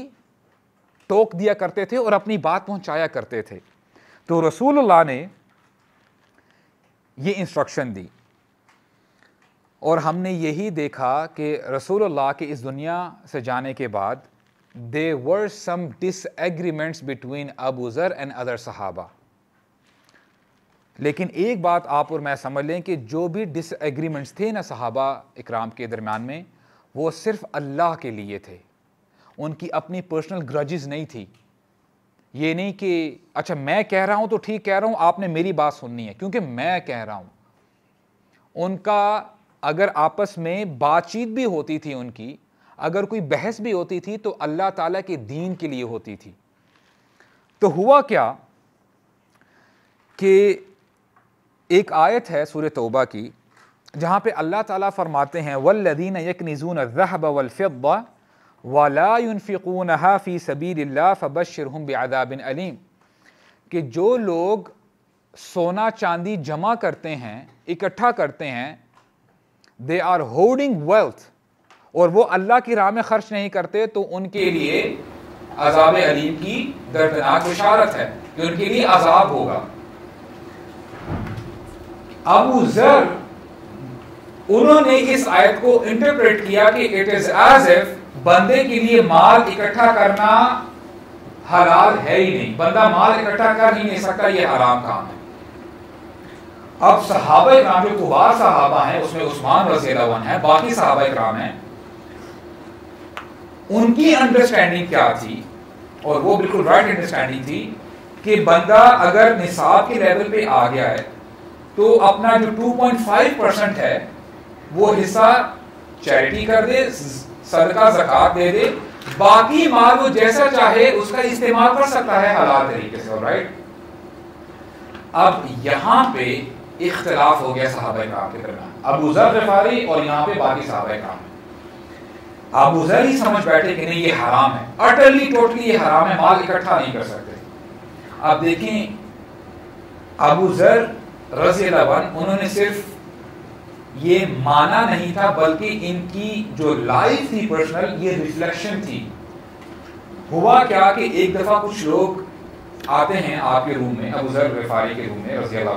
टोक दिया करते थे और अपनी बात पहुँचाया करते थे तो रसूलुल्लाह ने ये इंस्ट्रक्शन दी और हमने यही देखा कि रसूलुल्लाह के इस दुनिया से जाने के बाद there were some disagreements between Abu Zar and other Sahaba. लेकिन एक बात आप और मैं समझ लें कि जो भी डिसएग्रीमेंट्स थे ना सहाबा इकराम के दरमियान में वो सिर्फ अल्लाह के लिए थे उनकी अपनी पर्सनल ग्रजिज नहीं थी ये नहीं कि अच्छा मैं कह रहा हूँ तो ठीक कह रहा हूँ आपने मेरी बात सुननी है क्योंकि मैं कह रहा हूँ उनका अगर आपस में बातचीत भी होती थी उनकी अगर कोई बहस भी होती थी तो अल्लाह ताला के दीन के लिए होती थी तो हुआ क्या कि एक आयत है सूर तोबा की जहाँ पे अल्लाह ताला फरमाते हैं वल्लदीन निज़ून रहब वलफ़्बा वालाफ़ून हाफ़ी सबीर फ़बशर हम बदाबिन अलीम कि जो लोग सोना चांदी जमा करते हैं इकट्ठा करते हैं दे आर होल्डिंग वेल्थ और वो अल्लाह की राह में खर्च नहीं करते तो उनके लिए अजाब अलीम की दर्दनाक इशारत है कि उनके लिए अजाब होगा अबू जर उन्होंने इस आयत को इंटरप्रेट किया कि इट इज एज इफ बंदे के लिए माल इकट्ठा करना हलाल है ही नहीं बंदा माल इकट्ठा कर ही नहीं सकता ये हराम काम है अब सहाबा इक्राम जो कुबार साहबा है उसमें उस्मान रजीला है बाकी सहाबा इक्राम है उनकी अंडरस्टैंडिंग क्या थी और वो बिल्कुल राइट right अंडरस्टैंडिंग थी कि बंदा अगर निसाब के लेवल पे आ गया है तो अपना जो 2.5 परसेंट है वो हिस्सा चैरिटी कर दे सदका जक़ात दे दे बाकी माल वो जैसा चाहे उसका इस्तेमाल कर सकता है हलाल तरीके से राइट अब यहां पे इख्तलाफ हो गया साहब काम के दरमियान अब उजर गफारी और यहां पे बाकी साहब काम अबू जर ही समझ बैठे कि नहीं ये हराम है अटली टोटली ये हराम है माल इकट्ठा नहीं कर सकते आप देखें अबू जर रसी उन्होंने सिर्फ ये माना नहीं था बल्कि इनकी जो लाइफ थी पर्सनल ये रिफ्लेक्शन थी हुआ क्या कि एक दफा कुछ लोग आते हैं आपके रूम में अबू जर गफारी के रूम में रसी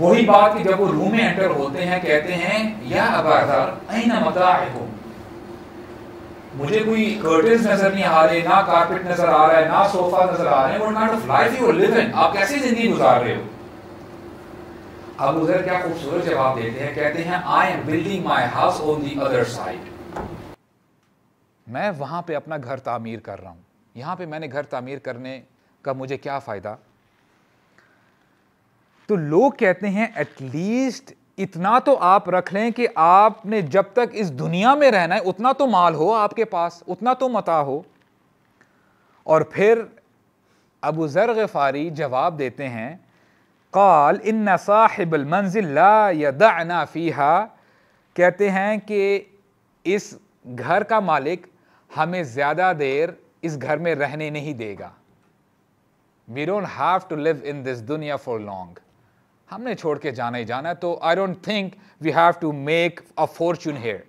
वही बात कि जब वो रूम में एंटर होते हैं कहते हैं या अबाजार ऐना मता हो मुझे कोई कर्टन नजर नहीं आ रहे ना कारपेट नजर आ रहा है ना सोफा नजर आ रहे हैं what kind of life you live आप कैसे जिंदगी गुजार रहे हो अब उधर क्या खूबसूरत जवाब देते हैं कहते हैं I am building my house on the other side मैं वहां पे अपना घर तामीर कर रहा हूं यहां पे मैंने घर तामीर करने का मुझे क्या फायदा तो लोग कहते हैं एटलीस्ट इतना तो आप रख लें कि आपने जब तक इस दुनिया में रहना है उतना तो माल हो आपके पास उतना तो मता हो और फिर अबू ज़र गफ़ारी जवाब देते हैं काल इन साहिबल मंजिल्ला या फ़ीहा कहते हैं कि इस घर का मालिक हमें ज़्यादा देर इस घर में रहने नहीं देगा we don't have to live in this दुनिया फॉर लॉन्ग हमने छोड़ के जाना ही जाना तो I don't think we have to make a fortune here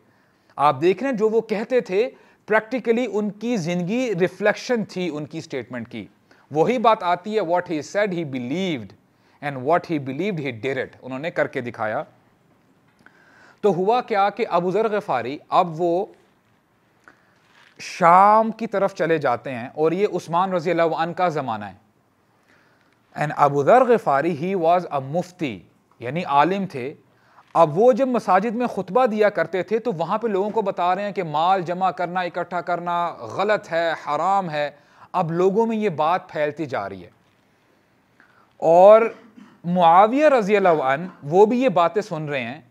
आप देख रहे हैं जो वो कहते थे प्रैक्टिकली उनकी ज़िंदगी रिफ्लेक्शन थी उनकी स्टेटमेंट की वही बात आती है what he said he believed and what he believed he डेरेट इट उन्होंने करके दिखाया तो हुआ क्या कि अबू ज़र गफ़ारी अब वो शाम की तरफ चले जाते हैं और ये उस्मान रजी अल्लाह का ज़माना है and Abu Zar Ghaffari he was a mufti यानी आलिम थे अब वो जब मसाजिद में खुतबा दिया करते थे तो वहाँ पे लोगों को बता रहे हैं कि माल जमा करना इकट्ठा करना गलत है हराम है अब लोगों में ये बात फैलती जा रही है और मुआविया रज़ी अन वो भी ये बातें सुन रहे हैं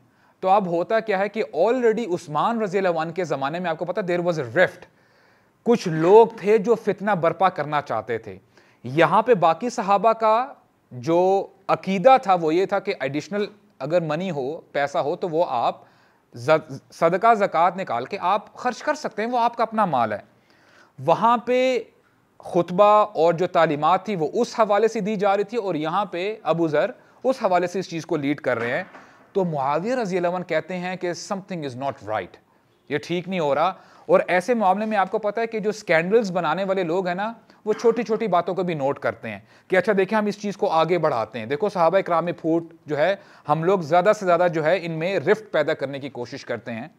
तो अब होता क्या है कि ऑलरेडी उस्मान रज़ी अन के ज़माने में आपको पता देर वॉज रिफ्ट कुछ लोग थे जो फितना बर्पा करना चाहते थे यहाँ पे बाकी सहाबा का जो अकीदा था वो ये था कि एडिशनल अगर मनी हो पैसा हो तो वो आप सदका ज़क़़त निकाल के आप खर्च कर सकते हैं वो आपका अपना माल है वहाँ पे खुतबा और जो तालीमत थी वो उस हवाले से दी जा रही थी और यहाँ पे अबू ज़र उस हवाले से इस चीज़ को लीड कर रहे हैं तो मुआविया रजी अवन कहते हैं कि समथिंग इज़ नॉट राइट ये ठीक नहीं हो रहा और ऐसे मामले में आपको पता है कि जो स्कैंडल्स बनाने वाले लोग हैं ना वो छोटी छोटी बातों को भी नोट करते हैं कि अच्छा देखिए हम इस चीज़ को आगे बढ़ाते हैं देखो साहब कराम फूट जो है हम लोग ज़्यादा से ज़्यादा जो है इनमें रिफ्ट पैदा करने की कोशिश करते हैं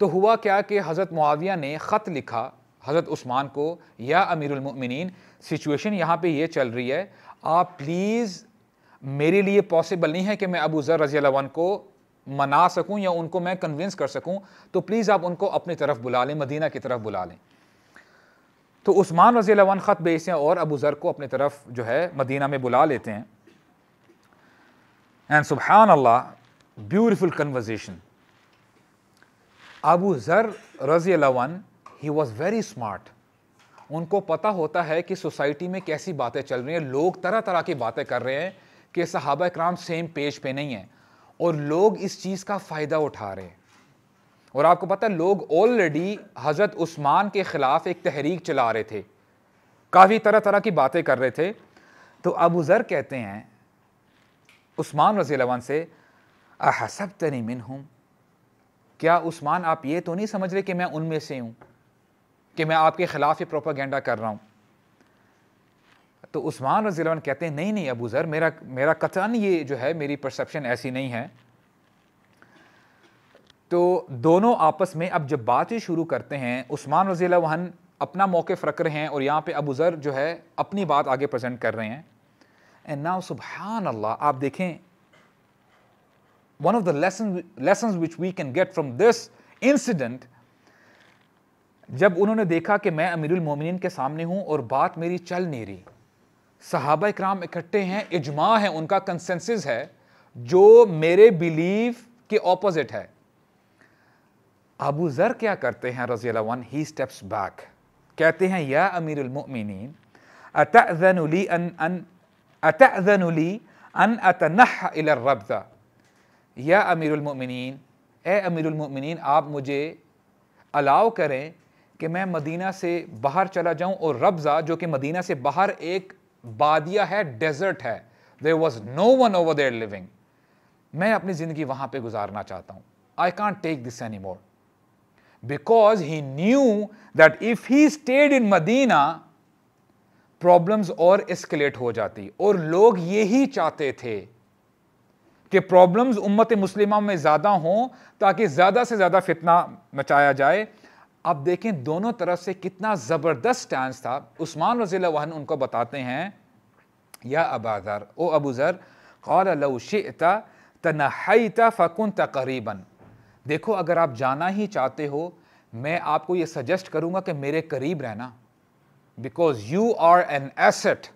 तो हुआ क्या कि हज़रत मुआविया ने ख़त लिखा हज़रत उस्मान को या अमीरमिन सिचुएशन यहाँ पर ये चल रही है आप प्लीज़ मेरे लिए पॉसिबल नहीं है कि मैं अबू ज़र रज़ी को मना सकूं या उनको मैं कन्विंस कर सकूं तो प्लीज़ आप उनको अपनी तरफ बुला लें मदीना की तरफ बुला लें तो उस्मान रजी अल्लाह ख़त बेस हैं और अबू ज़र को अपनी तरफ जो है मदीना में बुला लेते हैं एंड सुबहान अल्लाह ब्यूटिफुल कन्वर्जेशन अबू ज़र रजी अल्लाह ही वॉज़ वेरी स्मार्ट उनको पता होता है कि सोसाइटी में कैसी बातें चल रही हैं लोग तरह तरह की बातें कर रहे हैं कि सहाबा कराम सेम पेज पे नहीं हैं और लोग इस चीज़ का फ़ायदा उठा रहे हैं और आपको पता है लोग ऑलरेडी हज़रत उस्मान के ख़िलाफ़ एक तहरीक चला रहे थे काफ़ी तरह तरह की बातें कर रहे थे तो अबू ज़र कहते हैं उस्मान रजी से अहसब तनी मिन हूँ क्या उस्मान आप ये तो नहीं समझ रहे कि मैं उनमें से हूँ कि मैं आपके ख़िलाफ़ ये प्रोपागेंडा कर रहा हूँ तो उस्मान रजी कहते हैं नहीं नहीं अबू ज़र मेरा मेरा कतन ये जो है मेरी परसेप्शन ऐसी नहीं है तो दोनों आपस में अब जब बातें शुरू करते हैं उस्मान रजील वहन अपना मौके फ्रक रहे हैं और यहाँ पे अबू ज़र जो है अपनी बात आगे प्रेजेंट कर रहे हैं एंड नाउ सुबहान अल्लाह आप देखें one of the lesson lesson which we can get from this incident जब उन्होंने देखा कि मैं अमीरुल मोमिन के सामने हूँ और बात मेरी चल नहीं रही सहाबा कराम इकट्ठे हैं इजमा है उनका कंसेंसिस है जो मेरे बिलीव के ऑपोजिट है अबू ज़र क्या करते हैं रजी वन ही स्टेप्स बैक कहते हैं या अमीरमिन अतनली अन अन अतनली अन अतनह इलरबा या अमीरमिन ए अमीरमिन आप मुझे अलाउ करें कि मैं मदीना से बाहर चला जाऊं और रबज़ा जो कि मदीना से बाहर एक बादिया है डेजर्ट है there was no one over there living मैं अपनी ज़िंदगी वहाँ पर गुजारना चाहता हूँ I can't take this any more because he knew that if he stayed in Medina, problems और एस्केलेट हो जाती और लोग यही चाहते थे कि प्रॉब्लम्स उम्मत मुस्लिमों में ज़्यादा हों ताकि ज़्यादा से ज़्यादा फितना मचाया जाए अब देखें दोनों तरफ से कितना ज़बरदस्त स्टैंड था उस्मान रजील वहन उनको बताते हैं या अबाजर ओ अबूज़र कौल शिता तनहता फ़कुन तकरीबन देखो अगर आप जाना ही चाहते हो मैं आपको ये सजेस्ट करूंगा कि मेरे करीब रहना because you are an asset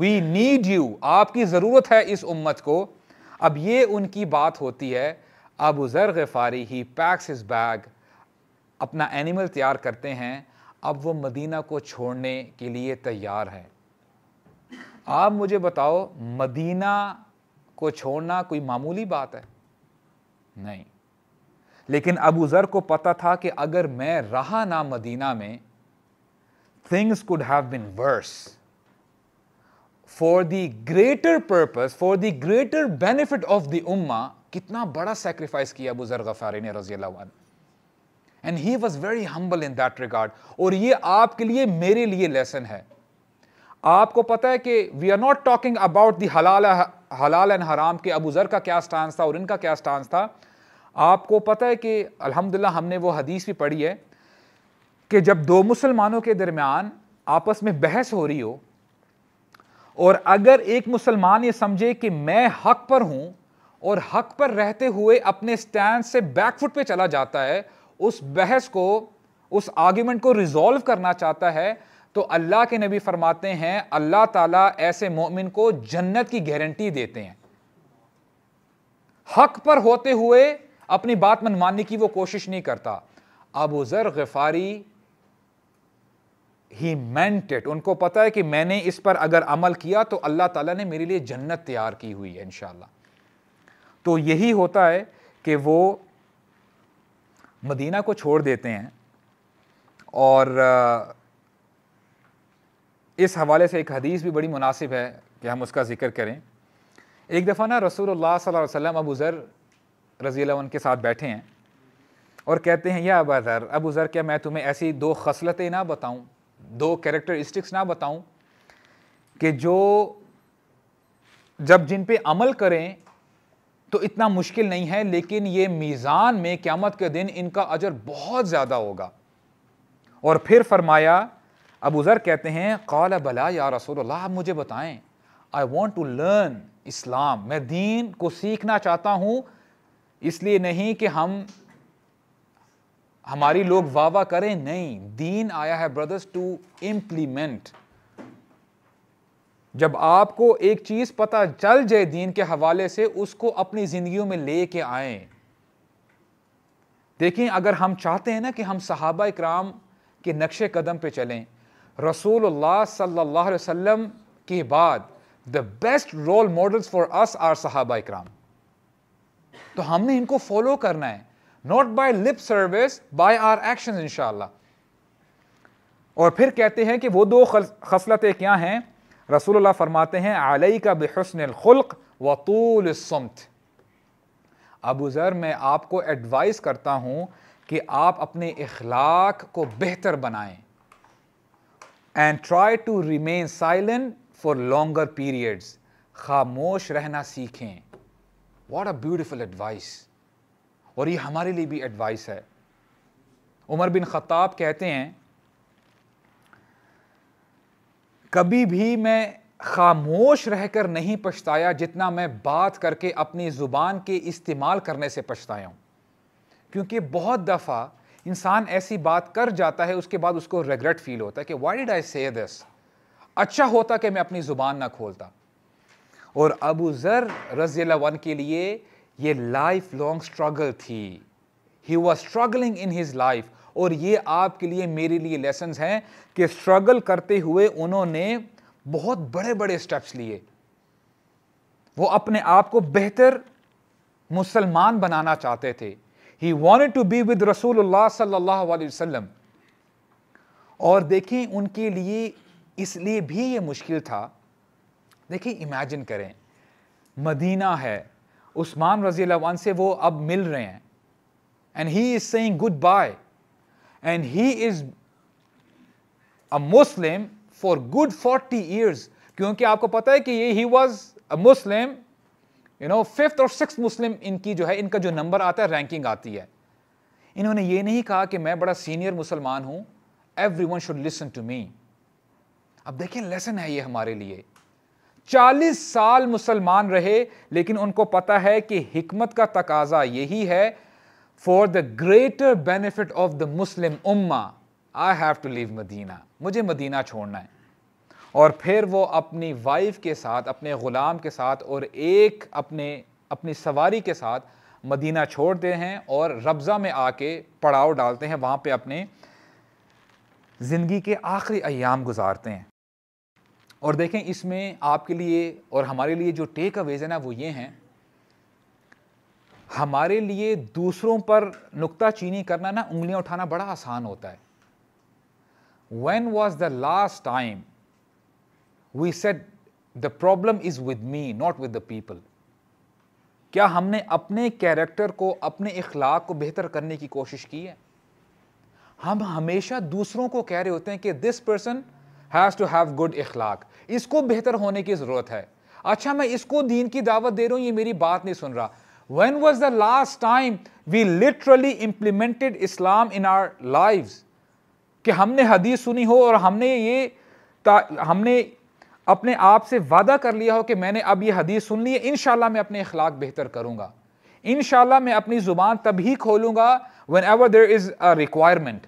we need you आपकी ज़रूरत है इस उम्मत को अब ये उनकी बात होती है Abu Zar Ghaffari he packs his bag अपना एनिमल तैयार करते हैं अब वो मदीना को छोड़ने के लिए तैयार है आप मुझे बताओ मदीना को छोड़ना कोई मामूली बात है नहीं लेकिन अबू ज़र को पता था कि अगर मैं रहा ना मदीना में things could have been worse for the greater purpose for the greater benefit of the उम्मा कितना बड़ा सेक्रीफाइस किया अबू ज़र गफारी ने रजी and he was very humble in that regard और ये आपके लिए मेरे लिए लेसन है आपको पता है कि we are not talking about the halal and हराम के अबू ज़र का क्या स्टांस था और इनका क्या स्टांस था आपको पता है कि अलहमदिल्ला हमने वो हदीस भी पढ़ी है कि जब दो मुसलमानों के दरमियान आपस में बहस हो रही हो और अगर एक मुसलमान ये समझे कि मैं हक पर हूं और हक पर रहते हुए अपने स्टैंड से बैकफुट पे चला जाता है उस बहस को उस आर्ग्यूमेंट को रिजॉल्व करना चाहता है तो अल्लाह के नबी फरमाते हैं अल्लाह ताला ऐसे मोमिन को जन्नत की गारंटी देते हैं हक पर होते हुए अपनी बात मानने की वो कोशिश नहीं करता Abu Zar गफारी he meant it उनको पता है कि मैंने इस पर अगर अमल किया तो अल्लाह ताला ने मेरे लिए जन्नत तैयार की हुई है इनशाला तो यही होता है कि वो मदीना को छोड़ देते हैं और इस हवाले से एक हदीस भी बड़ी मुनासिब है कि हम उसका ज़िक्र करें एक दफ़ा ना रसूल सल्लल्लाहु अलैहि वसल्लम अबू ज़र रज़ी के साथ बैठे हैं और कहते हैं या अबा ज़र अबू क्या मैं तुम्हें ऐसी दो खसलतें ना बताऊँ दो कैरेक्टरिस्टिक्स ना बताऊँ कि जो जब जिन पे अमल करें तो इतना मुश्किल नहीं है लेकिन ये मीज़ान में क़्यामत के दिन इनका अजर बहुत ज़्यादा होगा और फिर फरमाया अब उज़र कहते हैं कौल बला या रसूल आप मुझे बताएं I want to learn Islam मैं दीन को सीखना चाहता हूँ इसलिए नहीं कि हम हमारी लोग वाह वाह करें नहीं दीन आया है ब्रदर्स टू इम्प्लीमेंट जब आपको एक चीज पता चल जाए दीन के हवाले से उसको अपनी जिंदगियों में लेके आए देखें अगर हम चाहते हैं ना कि हम सहाबा इक्राम के नक्शे कदम पे चलें रसूल सल्लल्लाहु अलैहि वसल्लम के बाद the best role models for us are सहाबा इक्राम तो हमने इनको फॉलो करना है not by lip service by our action इनशाला और फिर कहते हैं कि वो दो खसलतें क्या हैं रसूल फरमाते हैं आलई का बेहसन खुल्क वतूल सुमत अबू ज़र मैं आपको एडवाइस करता हूं कि आप अपने इखलाक को बेहतर बनाएं and try to remain silent for longer periods खामोश रहना सीखें वॉट अ ब्यूटिफुल एडवाइस और ये हमारे लिए भी एडवाइस है उमर बिन ख़त्ताब कहते हैं कभी भी मैं खामोश रहकर नहीं पछताया जितना मैं बात करके अपनी ज़ुबान के इस्तेमाल करने से पछताया हूँ क्योंकि बहुत दफ़ा इंसान ऐसी बात कर जाता है उसके बाद उसको रिग्रेट फील होता है कि वाई डिड आई से दिस अच्छा होता कि मैं अपनी ज़ुबान ना खोलता और अबू ज़र रजन वन के लिए ये लाइफ लॉन्ग स्ट्रगल थी he was struggling in his life और ये आपके लिए मेरे लिए लेसन हैं कि स्ट्रगल करते हुए उन्होंने बहुत बड़े बड़े स्टेप्स लिए वो अपने आप को बेहतर मुसलमान बनाना चाहते थे he want to be with रसूल सल्लाम और देखें उनके लिए इसलिए भी ये मुश्किल था देखिए इमेजिन करें मदीना है उस्मान रजी अन से वो अब मिल रहे हैं and he is saying goodbye and he is a Muslim for good forty years क्योंकि आपको पता है कि ये he was a Muslim you know fifth और सिक्स मुस्लिम इनकी जो है इनका जो नंबर आता है रैंकिंग आती है इन्होंने ये नहीं कहा कि मैं बड़ा सीनियर मुसलमान हूं everyone should listen to me अब देखिए लेसन है ये हमारे लिए चालीस साल मुसलमान रहे लेकिन उनको पता है कि हमत का तकाजा यही है for the greater benefit of the Muslim उम्मा I have to leave Medina मुझे मदीना छोड़ना है और फिर वो अपनी वाइफ के साथ अपने ग़ुलाम के साथ और एक अपने अपनी सवारी के साथ मदीना छोड़ते हैं और रबज़ा में आके पड़ाव डालते हैं वहाँ पे अपने ज़िंदगी के आखिरी अयाम गुजारते हैं और देखें इसमें आपके लिए और हमारे लिए जो टेक अवेज है ना वो ये हैं हमारे लिए दूसरों पर नुकता चीनी करना ना उंगलियां उठाना बड़ा आसान होता है when was the last time we said the problem is with me not with the people क्या हमने अपने कैरेक्टर को अपने इखलाक को बेहतर करने की कोशिश की है हम हमेशा दूसरों को कह रहे होते हैं कि this person has to have good इखलाक इसको बेहतर होने की ज़रूरत है अच्छा मैं इसको दीन की दावत दे रहा हूं ये मेरी बात नहीं सुन रहा when was the last time we literally implemented Islam in our life कि हमने हदीस सुनी हो और हमने ये हमने अपने आप से वादा कर लिया हो कि मैंने अब ये हदीस सुन ली है इन मैं अपने अखलाक बेहतर करूंगा इन मैं अपनी ज़ुबान तभी खोलूंगा whenever there is a requirement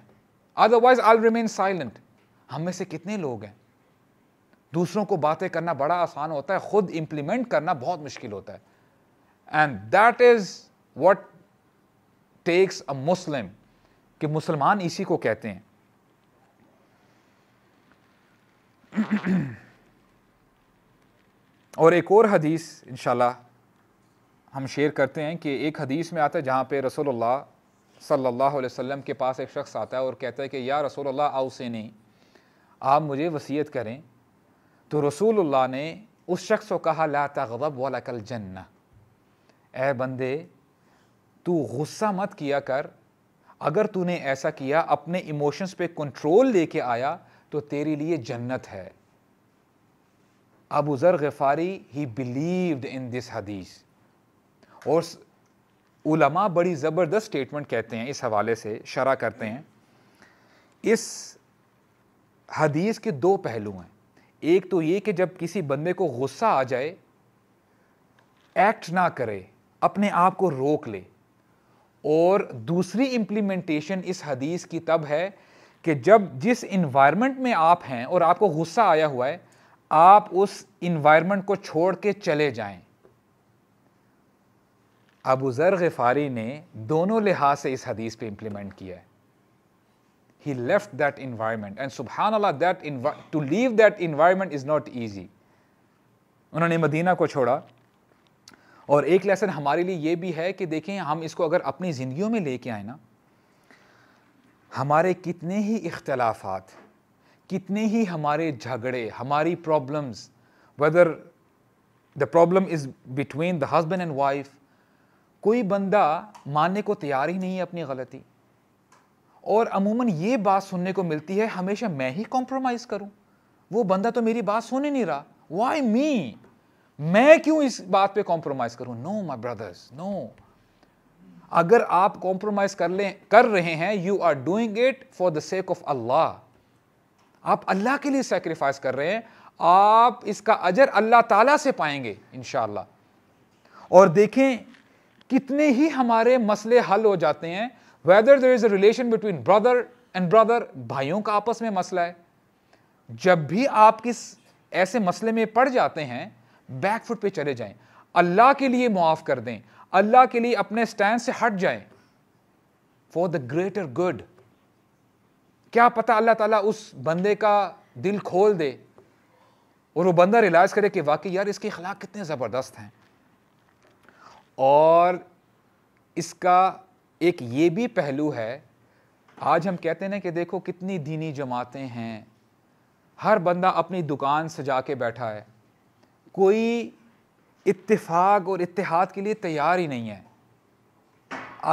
otherwise I remain silent हम में से कितने लोग हैं दूसरों को बातें करना बड़ा आसान होता है खुद इम्प्लीमेंट करना बहुत मुश्किल होता है and that is what takes a Muslim कि मुसलमान इसी को कहते हैं और एक और हदीस इंशाल्लाह हम शेयर करते हैं कि एक हदीस में आता है जहाँ पे रसोल्ला सल्लल्लाहु अलैहि वसल्लम के पास एक शख्स आता है और कहता है कि या रसोल्ला आओ से नहीं आप मुझे वसीयत करें तो रसूलुल्लाह ने उस शख्स को कहा ला वाला कल जन्ना ए बंदे तू गुस्सा मत किया कर अगर तूने ऐसा किया अपने इमोशंस पे कंट्रोल लेके आया तो तेरे लिए जन्नत है Abu Zar Ghifari he believed in this हदीस और उलमा बड़ी ज़बरदस्त स्टेटमेंट कहते हैं इस हवाले से शरा करते हैं इस हदीस के दो पहलू हैं एक तो ये कि जब किसी बंदे को गुस्सा आ जाए एक्ट ना करे अपने आप को रोक ले और दूसरी इंप्लीमेंटेशन इस हदीस की तब है कि जब जिस इन्वायरमेंट में आप हैं और आपको गुस्सा आया हुआ है आप उस इन्वायरमेंट को छोड़ के चले जाएं अबू ज़र गफ़ारी ने दोनों लिहाज से इस हदीस पे इंप्लीमेंट किया है he left that environment and subhanallah that to leave that environment is not easy उन्होंने मदीना को छोड़ा और एक लेसन हमारे लिए ये भी है कि देखें हम इसको अगर अपनी ज़िंदगियों में लेके आए ना हमारे कितने ही इख्तलाफात कितने ही हमारे झगड़े हमारी problems whether the problem is between the husband and wife कोई बंदा मानने को तैयार ही नहीं है अपनी गलती और अमूमन ये बात सुनने को मिलती है हमेशा मैं ही कॉम्प्रोमाइज़ करूं वो बंदा तो मेरी बात सुन ही नहीं रहा वाई मी मैं क्यों इस बात पे कॉम्प्रोमाइज़ करूं नो माई ब्रदर्स नो अगर आप कॉम्प्रोमाइज़ कर ले कर रहे हैं you are doing it for the sake of Allah आप अल्लाह के लिए सेक्रीफाइस कर रहे हैं आप इसका अजर अल्लाह ताला से पाएंगे इन और देखें कितने ही हमारे मसले हल हो जाते हैं whether there is a relation between brother and brother भाइयों का आपस में मसला है जब भी आप किस ऐसे मसले में पड़ जाते हैं बैकफुट पे चले जाएं अल्लाह के लिए मुआफ कर दें अल्लाह के लिए अपने स्टैंड से हट जाएं फॉर द ग्रेटर गुड क्या पता अल्लाह ताला उस बंदे का दिल खोल दे और वो बंदा रिलाइज करे कि वाकई यार इसके अखलाक कितने ज़बरदस्त हैं और इसका एक ये भी पहलू है आज हम कहते हैं कि देखो कितनी दीनी जमातें हैं हर बंदा अपनी दुकान सजा के बैठा है कोई इत्तेफाक और इतिहाद के लिए तैयार ही नहीं है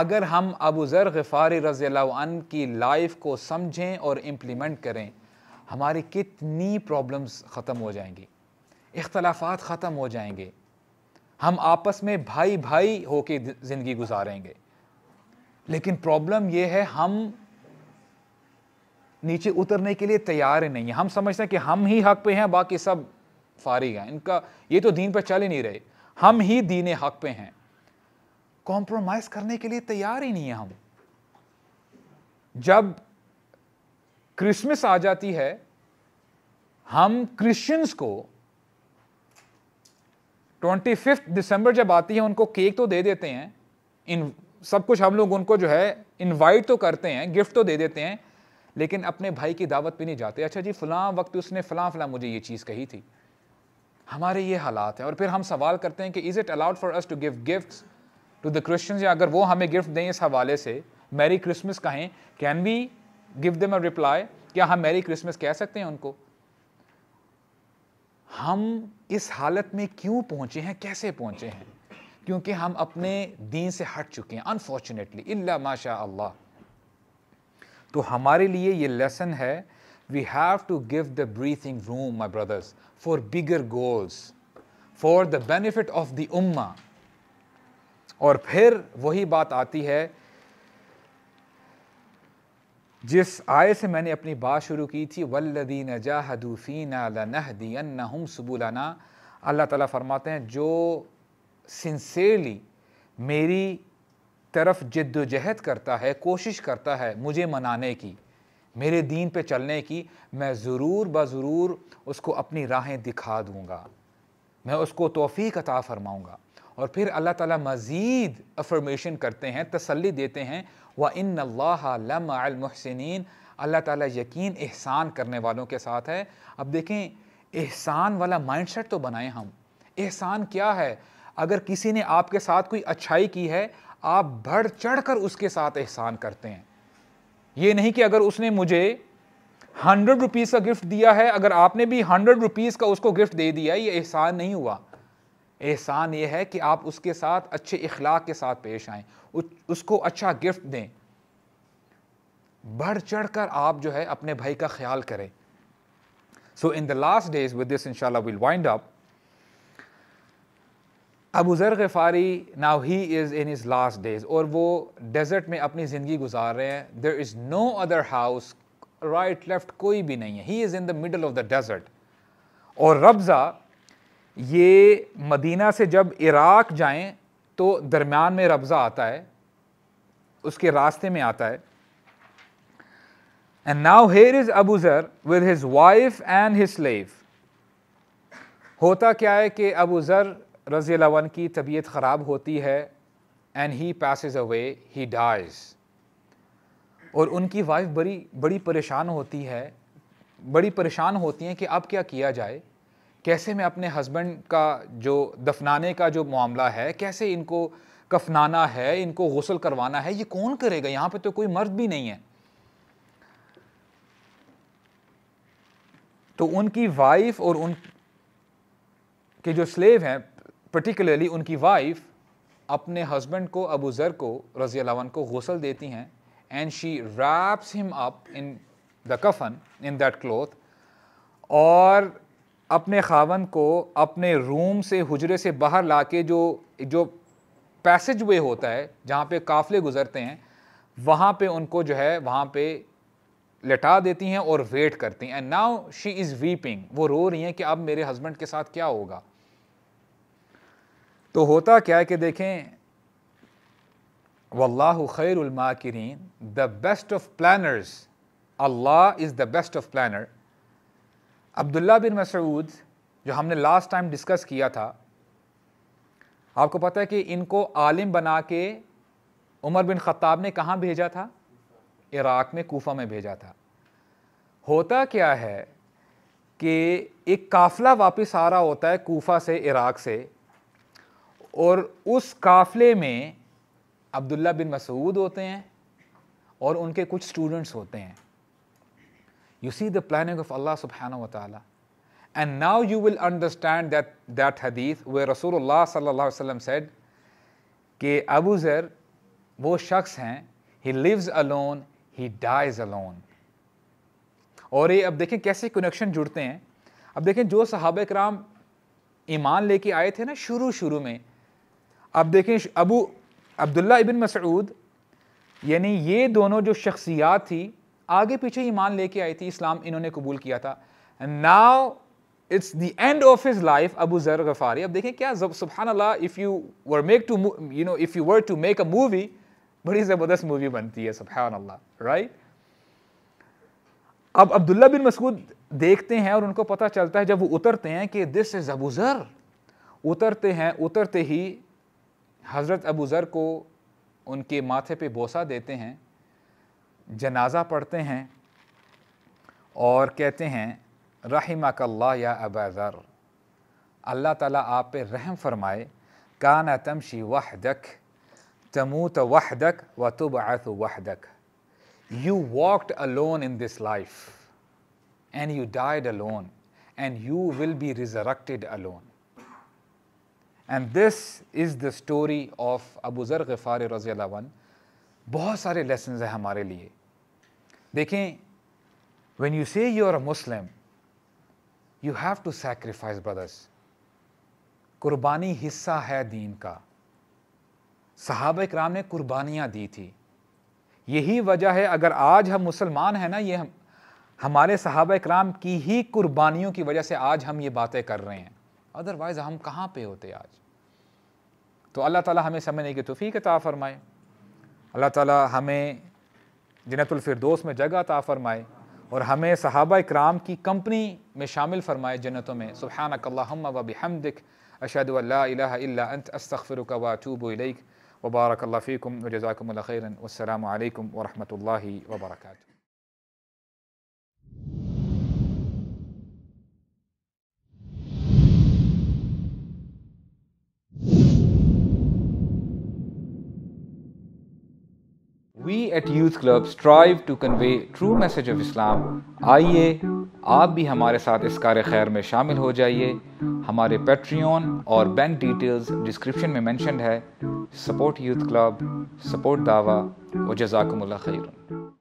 अगर हम अबू ज़र गफ़ारी रज़ी अन की लाइफ को समझें और इम्प्लीमेंट करें हमारी कितनी प्रॉब्लम्स ख़त्म हो जाएंगी इख्तलाफात ख़त्म हो जाएंगे हम आपस में भाई भाई होके ज़िंदगी गुजारेंगे लेकिन प्रॉब्लम यह है हम नीचे उतरने के लिए तैयार ही नहीं है हम समझते हैं कि हम ही हक पे हैं बाकी सब फारिग हैं इनका ये तो दीन पर चल ही नहीं रहे हम ही दीने हक पे हैं कॉम्प्रोमाइज़ करने के लिए तैयार ही नहीं है हम जब क्रिसमस आ जाती है हम क्रिश्चियंस को ट्वेंटी फिफ्थ दिसंबर जब आती है उनको केक तो दे देते हैं इन सब कुछ हम लोग उनको जो है इनवाइट तो करते हैं गिफ्ट तो दे देते हैं लेकिन अपने भाई की दावत पे नहीं जाते अच्छा जी फलां वक्त उसने फलां फलां मुझे ये चीज़ कही थी हमारे ये हालात हैं और फिर हम सवाल करते हैं कि is it allowed for us to give gift to the Christian या अगर वो हमें गिफ्ट दें इस हवाले से मैरी क्रिसमस कहें can we give them a reply क्या हम मैरी क्रिसमस कह सकते हैं उनको हम इस हालत में क्यों पहुंचे हैं कैसे पहुंचे हैं क्योंकि हम अपने दीन से हट चुके हैं अनफॉर्चुनेटली इल्ला माशा अल्लाह तो हमारे लिए ये लेसन है we have to give the breathing room my brothers for bigger goals for the benefit of the उम्मा और फिर वही बात आती है जिस आय से मैंने अपनी बात शुरू की थी वल्लदीन जाहदूफ़ीना लनहदीन हम सबुलाना अल्लाह ताला फरमाते हैं जो सिंसेरली मेरी तरफ जद्दोजहद करता है कोशिश करता है मुझे मनाने की मेरे दीन पे चलने की मैं ज़रूर ब ज़रूर उसको अपनी राहें दिखा दूँगा मैं उसको तोफ़ी अता फ़रमाऊँगा और फिर अल्लाह ताला मज़ीद अफर्मेशन करते हैं तसल्ली देते हैं व इन लमहसिन अल्लाह ताला यकीन एहसान करने वालों के साथ है अब देखें एहसान वाला माइंडसेट तो बनाएं हम एहसान क्या है अगर किसी ने आपके साथ कोई अच्छाई की है आप बढ़ चढ़ कर उसके साथ एहसान करते हैं ये नहीं कि अगर उसने मुझे हंड्रेड रुपीज़ का गिफ्ट दिया है अगर आपने भी हंड्रेड रुपीज़ का उसको गिफ्ट दे दिया ये एहसान नहीं हुआ एहसान ये है कि आप उसके साथ अच्छे इखलाक के साथ पेश आएँ उसको अच्छा गिफ्ट दें बढ़ चढ़ कर आप जो है अपने भाई का ख्याल करें so in the last days with this इंशाल्लाह will wind up Abu Zar Ghaffari now he is in his last days और वो डेजर्ट में अपनी ज़िंदगी गुजार रहे हैं there is no other house right left कोई भी नहीं है he is in the middle of the desert और रबज़ा ये मदीना से जब इराक जाएं तो दरमियान में रबज़ा आता है उसके रास्ते में आता है and now here is Abu Zar with his wife and his slave होता क्या है कि अबू ज़र रज़ी लवन की तबीयत ख़राब होती है and he passes away he dies और उनकी वाइफ बड़ी बड़ी परेशान होती है बड़ी परेशान होती हैं कि अब क्या किया जाए कैसे मैं अपने हस्बैंड का जो दफनाने का जो मामला है कैसे इनको कफनाना है इनको गसल करवाना है ये कौन करेगा यहाँ पे तो कोई मर्द भी नहीं है तो उनकी वाइफ और उन के जो स्लेव हैं पर्टिकुलरली उनकी वाइफ अपने हस्बैंड को अबू ज़र को रज़ी अलावन को गसल देती हैं and she wraps him up in the कफन इन दैट क्लोथ और अपने खावन को अपने रूम से हुजरे से बाहर ला के जो जो पैसेज वे होता है जहाँ पे काफ़ले गुज़रते हैं वहाँ पे उनको जो है वहाँ पे लटा देती हैं और वेट करती हैं and now she is weeping वो रो रही हैं कि अब मेरे हस्बैंड के साथ क्या होगा तो होता क्या है कि देखें वल्लाह खैरमाकिरीन the best of planners Allah is the best of planner Abdullah bin Masud जो हमने लास्ट टाइम डिस्कस किया था आपको पता है कि इनको आलिम बना के उमर बिन ख़त्ताब ने कहाँ भेजा था इराक़ में कोफा में भेजा था होता क्या है कि एक काफ़िला वापस आ रहा होता है कोफा से इराक़ से और उस काफ़िले में अब्दुल्ला बिन मसूद होते हैं और उनके कुछ स्टूडेंट्स होते हैं you see the planning of Allah सुबहाना वाली and now you will understand that that हदीस वे रसूल सल्लल्लाहु अलैहि सेड के अबू ज़र वो शख्स हैं he lives alone he dies alone और ये अब देखें कैसे कनेक्शन जुड़ते हैं अब देखें जो सहाब कराम ईमान लेके आए थे ना शुरू शुरू में अब देखें अबू अब्दुल्ला इबिन मसूद यानी ये दोनों जो शख्सियात थी आगे पीछे ईमान लेके आई थी इस्लाम इन्होंने कबूल किया था now it's the end of his life Abu Zar Ghaffari अब देखें क्या सुबहान अला if you were make to you know if you were to make a movie बड़ी ज़बरदस्त मूवी बनती है सुबहान अल्लाह राइट अब अब्दुल्ला बिन मसूद देखते हैं और उनको पता चलता है जब वो उतरते हैं कि दिस इज़ अबू जर उतरते हैं उतरते ही हज़रत अबू ज़र को उनके माथे पे बोसा देते हैं जनाजा पढ़ते हैं और कहते हैं कल्ला या अबा ज़र अल्लाह ताला आप पे रहम फरमाए काना तमशी वहदक तमूत वहदक व तुबअत वहदक you walked alone in this life and you died alone and you will be resurrected alone and this is the story of Abu Zar Ghaffar रज़ी वन बहुत सारे लेसन हैं हमारे लिए देखें when you say you are a Muslim, you have to sacrifice कुर्बानी हिस्सा है दीन का सहाब कराम ने कुर्बानियाँ दी थी यही वजह है अगर आज हम मुसलमान हैं ना ये हम हमारे साहब कराम की ही कुर्बानियों की वजह से आज हम ये बातें कर रहे हैं अदरवाइज़ हम कहाँ पे होते आज तो अल्लाह ताला हमें समझने की तोफ़ी ता फ़रमाए अल्लाह ताला हमें जन्नतफरदोस में जगह ता फ़रमाए और हमें सहाबा कराम की कंपनी में शामिल फ़रमाए जन्नतों में सुबहानकल्लम वबिहमदिक अशद अंत अस्तफ़र वातूबलक वबारकल्ला फ़ीकम वजाकमल खैरन वालकम वरहमल वर्का we at youth club strive to convey true message of Islam आइए आप भी हमारे साथ इस कार्य खैर में शामिल हो जाइए हमारे पेट्रियन और बैंक डिटेल्स डिस्क्रिप्शन में मैंशनड है सपोर्ट यूथ क्लब सपोर्ट दावा और जजाकमल खैर